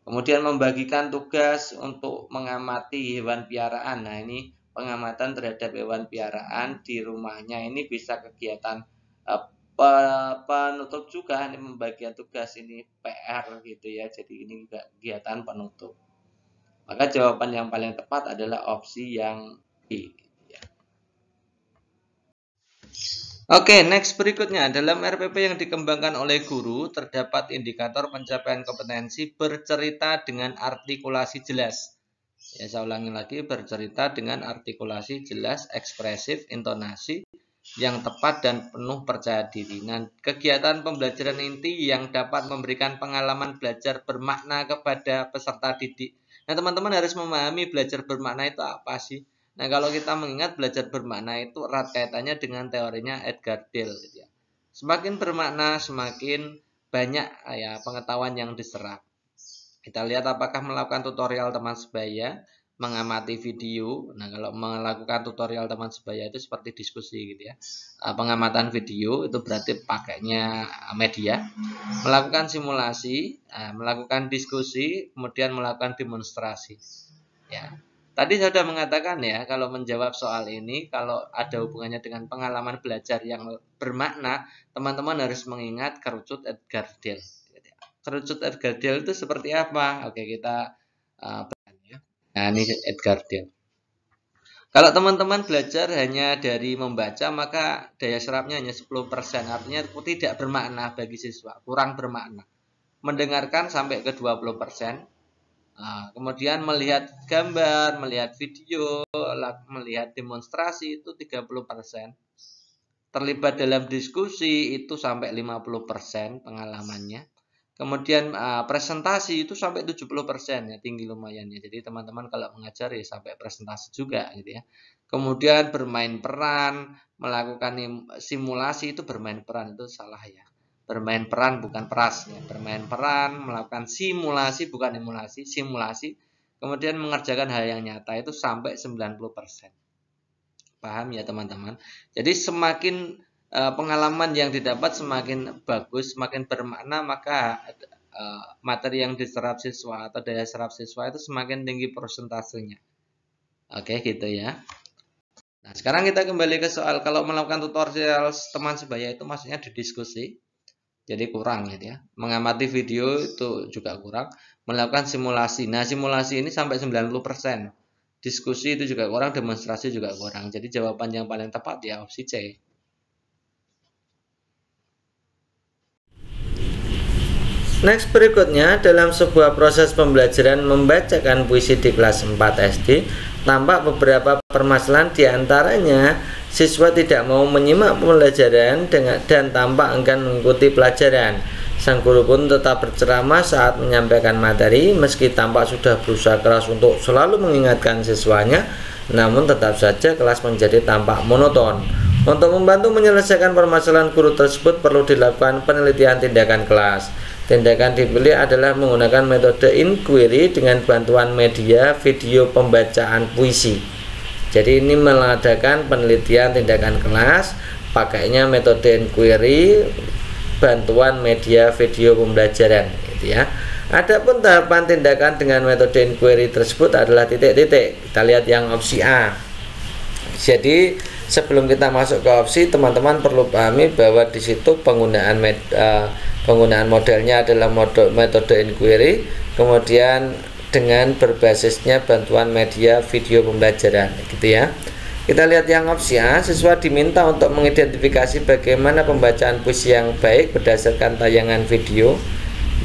Kemudian membagikan tugas untuk mengamati hewan piaraan. Nah, ini pengamatan terhadap hewan piaraan di rumahnya ini bisa kegiatan apa, eh, penutup juga ini membagikan tugas ini PR gitu ya jadi ini juga kegiatan penutup maka jawaban yang paling tepat adalah opsi yang B Oke, okay, next berikutnya. Dalam RPP yang dikembangkan oleh guru, terdapat indikator pencapaian kompetensi bercerita dengan artikulasi jelas. Ya, saya ulangi lagi, bercerita dengan artikulasi jelas, ekspresif, intonasi yang tepat dan penuh percaya diri. Nah, kegiatan pembelajaran inti yang dapat memberikan pengalaman belajar bermakna kepada peserta didik. Nah, teman-teman harus memahami belajar bermakna itu apa sih? Nah, kalau kita mengingat belajar bermakna itu erat kaitannya dengan teorinya Edgar Dale. Gitu ya. Semakin bermakna, semakin banyak ah, ya pengetahuan yang diserap. Kita lihat apakah melakukan tutorial teman sebaya, mengamati video. Nah, kalau melakukan tutorial teman sebaya itu seperti diskusi gitu ya. Ah, pengamatan video itu berarti pakainya ah, media. Melakukan simulasi, melakukan diskusi, kemudian melakukan demonstrasi. Ya, Tadi saya sudah mengatakan ya, kalau menjawab soal ini, kalau ada hubungannya dengan pengalaman belajar yang bermakna, teman-teman harus mengingat kerucut Edgar Dale. Kerucut Edgar Dale itu seperti apa? Oke, kita uh, ya. Nah, ini Edgar Dale. Kalau teman-teman belajar hanya dari membaca, maka daya serapnya hanya 10%. Artinya tidak bermakna bagi siswa, kurang bermakna. Mendengarkan sampai ke 20%, Nah, kemudian melihat gambar, melihat video, melihat demonstrasi itu 30%. Terlibat dalam diskusi itu sampai 50% pengalamannya. Kemudian uh, presentasi itu sampai 70% ya tinggi lumayan ya. Jadi teman-teman kalau mengajar ya sampai presentasi juga gitu ya. Kemudian bermain peran, melakukan simulasi itu bermain peran itu salah ya bermain peran bukan peras ya. bermain peran melakukan simulasi bukan emulasi simulasi kemudian mengerjakan hal yang nyata itu sampai 90% paham ya teman-teman jadi semakin uh, pengalaman yang didapat semakin bagus semakin bermakna maka uh, materi yang diserap siswa atau daya serap siswa itu semakin tinggi persentasenya oke gitu ya Nah, sekarang kita kembali ke soal kalau melakukan tutorial teman sebaya itu maksudnya didiskusi jadi kurang gitu ya mengamati video itu juga kurang melakukan simulasi nah simulasi ini sampai 90% diskusi itu juga kurang demonstrasi juga kurang jadi jawaban yang paling tepat ya opsi C Next berikutnya dalam sebuah proses pembelajaran membacakan puisi di kelas 4 SD tampak beberapa permasalahan diantaranya Siswa tidak mau menyimak pembelajaran dengan dan tampak enggan mengikuti pelajaran. Sang guru pun tetap berceramah saat menyampaikan materi meski tampak sudah berusaha keras untuk selalu mengingatkan siswanya, namun tetap saja kelas menjadi tampak monoton. Untuk membantu menyelesaikan permasalahan guru tersebut perlu dilakukan penelitian tindakan kelas. Tindakan dipilih adalah menggunakan metode inquiry dengan bantuan media video pembacaan puisi. Jadi ini mengadakan penelitian tindakan kelas pakainya metode inquiry bantuan media video pembelajaran gitu ya. Adapun tahapan tindakan dengan metode inquiry tersebut adalah titik-titik. Kita lihat yang opsi A. Jadi sebelum kita masuk ke opsi, teman-teman perlu pahami bahwa di situ penggunaan med, uh, penggunaan modelnya adalah metode inquiry, kemudian dengan berbasisnya bantuan media video pembelajaran gitu ya kita lihat yang opsi A siswa diminta untuk mengidentifikasi bagaimana pembacaan puisi yang baik berdasarkan tayangan video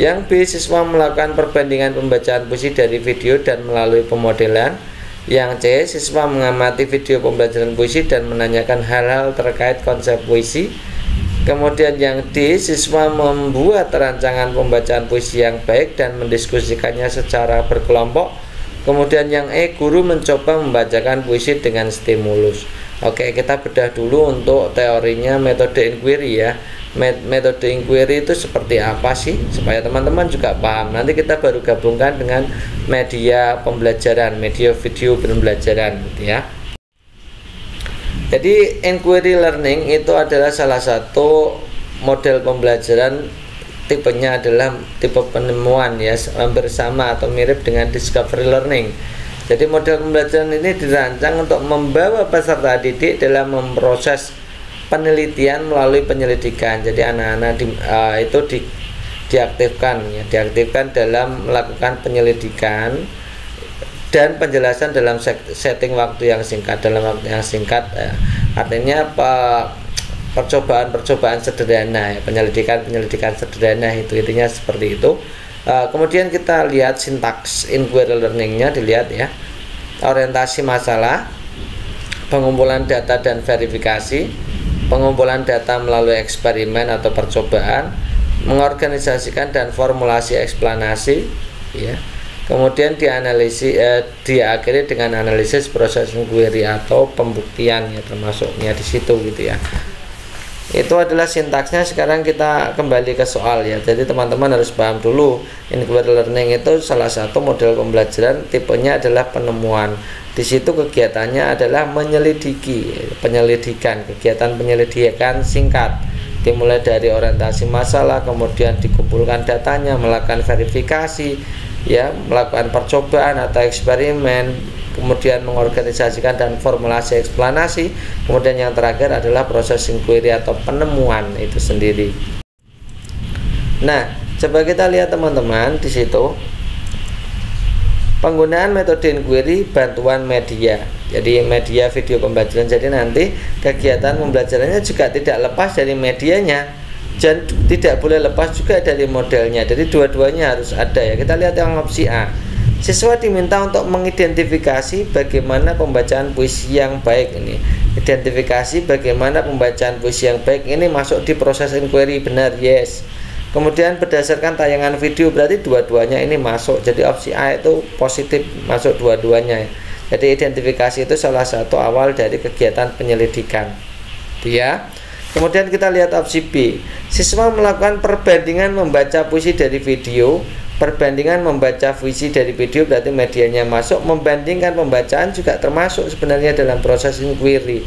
yang B siswa melakukan perbandingan pembacaan puisi dari video dan melalui pemodelan yang C siswa mengamati video pembelajaran puisi dan menanyakan hal-hal terkait konsep puisi Kemudian yang D, siswa membuat rancangan pembacaan puisi yang baik dan mendiskusikannya secara berkelompok. Kemudian yang E, guru mencoba membacakan puisi dengan stimulus. Oke, kita bedah dulu untuk teorinya metode inquiry ya. Metode inquiry itu seperti apa sih? Supaya teman-teman juga paham. Nanti kita baru gabungkan dengan media pembelajaran, media video pembelajaran gitu ya. Jadi inquiry learning itu adalah salah satu model pembelajaran tipenya adalah tipe penemuan ya bersama atau mirip dengan discovery learning. Jadi model pembelajaran ini dirancang untuk membawa peserta didik dalam memproses penelitian melalui penyelidikan. Jadi anak-anak di, uh, itu di, diaktifkan ya, diaktifkan dalam melakukan penyelidikan dan penjelasan dalam setting waktu yang singkat dalam waktu yang singkat eh, artinya percobaan-percobaan sederhana penyelidikan-penyelidikan sederhana itu intinya seperti itu eh, kemudian kita lihat sintaks inquiry learningnya dilihat ya orientasi masalah pengumpulan data dan verifikasi pengumpulan data melalui eksperimen atau percobaan mengorganisasikan dan formulasi eksplanasi ya kemudian dianalisis eh, diakhiri dengan analisis proses inquiry atau pembuktian ya termasuknya di situ gitu ya itu adalah sintaksnya sekarang kita kembali ke soal ya jadi teman-teman harus paham dulu inquiry learning itu salah satu model pembelajaran tipenya adalah penemuan di situ kegiatannya adalah menyelidiki penyelidikan kegiatan penyelidikan singkat dimulai dari orientasi masalah kemudian dikumpulkan datanya melakukan verifikasi ya melakukan percobaan atau eksperimen kemudian mengorganisasikan dan formulasi eksplanasi kemudian yang terakhir adalah proses inquiry atau penemuan itu sendiri nah coba kita lihat teman-teman di situ penggunaan metode inquiry bantuan media jadi media video pembelajaran jadi nanti kegiatan pembelajarannya juga tidak lepas dari medianya dan tidak boleh lepas juga dari modelnya jadi dua-duanya harus ada ya kita lihat yang opsi A siswa diminta untuk mengidentifikasi bagaimana pembacaan puisi yang baik ini identifikasi bagaimana pembacaan puisi yang baik ini masuk di proses inquiry benar yes kemudian berdasarkan tayangan video berarti dua-duanya ini masuk jadi opsi A itu positif masuk dua-duanya jadi identifikasi itu salah satu awal dari kegiatan penyelidikan ya Kemudian kita lihat opsi B. Siswa melakukan perbandingan membaca puisi dari video, perbandingan membaca puisi dari video berarti medianya masuk, membandingkan pembacaan juga termasuk sebenarnya dalam proses inquiry.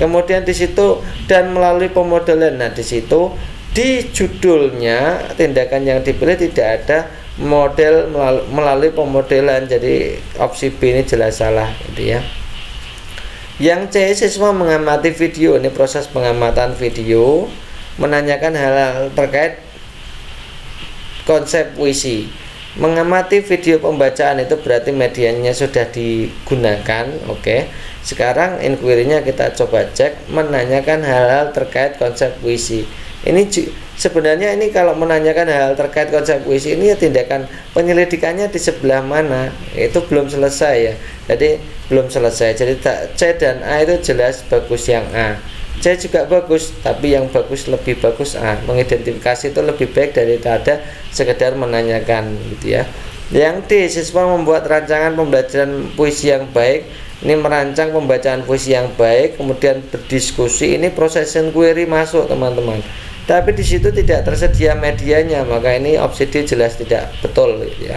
Kemudian di situ dan melalui pemodelan. Nah, di situ di judulnya tindakan yang dipilih tidak ada model melalui pemodelan. Jadi opsi B ini jelas salah gitu ya. Yang C siswa mengamati video ini proses pengamatan video menanyakan hal-hal terkait konsep puisi. Mengamati video pembacaan itu berarti medianya sudah digunakan, oke. Okay. Sekarang inquirynya kita coba cek menanyakan hal-hal terkait konsep puisi. Ini sebenarnya ini kalau menanyakan hal terkait konsep puisi ini ya tindakan penyelidikannya di sebelah mana itu belum selesai ya jadi belum selesai jadi C dan A itu jelas bagus yang A C juga bagus tapi yang bagus lebih bagus A mengidentifikasi itu lebih baik dari daripada sekedar menanyakan gitu ya yang D siswa membuat rancangan pembelajaran puisi yang baik ini merancang pembacaan puisi yang baik kemudian berdiskusi ini proses inquiry masuk teman-teman tapi di situ tidak tersedia medianya maka ini D jelas tidak betul ya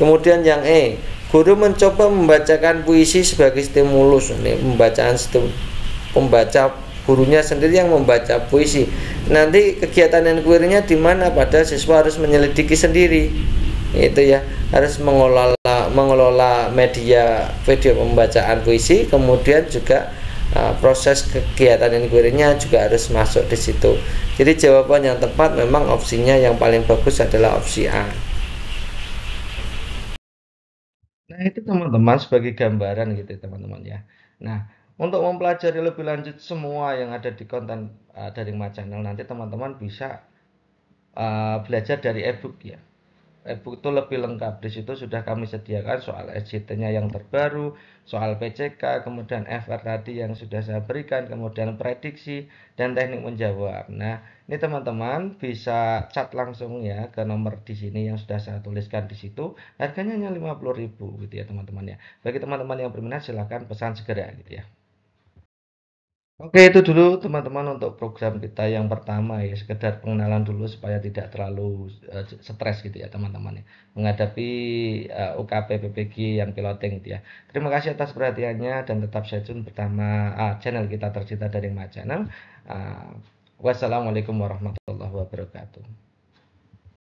kemudian yang E guru mencoba membacakan puisi sebagai stimulus ini pembacaan pembaca gurunya sendiri yang membaca puisi nanti kegiatan inquiry-nya di mana pada siswa harus menyelidiki sendiri itu ya harus mengelola mengelola media video pembacaan puisi kemudian juga Eh, proses kegiatan inquiry-nya juga harus masuk di situ. Jadi jawaban yang tepat memang opsinya yang paling bagus adalah opsi A. Nah, itu teman-teman sebagai gambaran gitu teman-teman ya. Nah, untuk mempelajari lebih lanjut semua yang ada di konten uh, eh, dari My Channel nanti teman-teman bisa uh, belajar dari ebook ya itu eh, lebih lengkap. Di situ sudah kami sediakan soal SJT-nya yang terbaru, soal PCK, kemudian FR tadi yang sudah saya berikan, kemudian prediksi dan teknik menjawab. Nah, ini teman-teman bisa chat langsung ya ke nomor di sini yang sudah saya tuliskan di situ. Harganya hanya 50.000 gitu ya, teman-teman ya. Bagi teman-teman yang berminat silahkan pesan segera gitu ya. Oke, itu dulu teman-teman untuk program kita yang pertama ya, sekedar pengenalan dulu supaya tidak terlalu, uh, stres gitu ya teman-teman ya, menghadapi, uh, eh, UKP PPG yang piloting gitu ya. Terima kasih atas perhatiannya dan tetap stay pertama eh, channel kita tercinta dari My Channel, Uh, wassalamualaikum warahmatullahi wabarakatuh.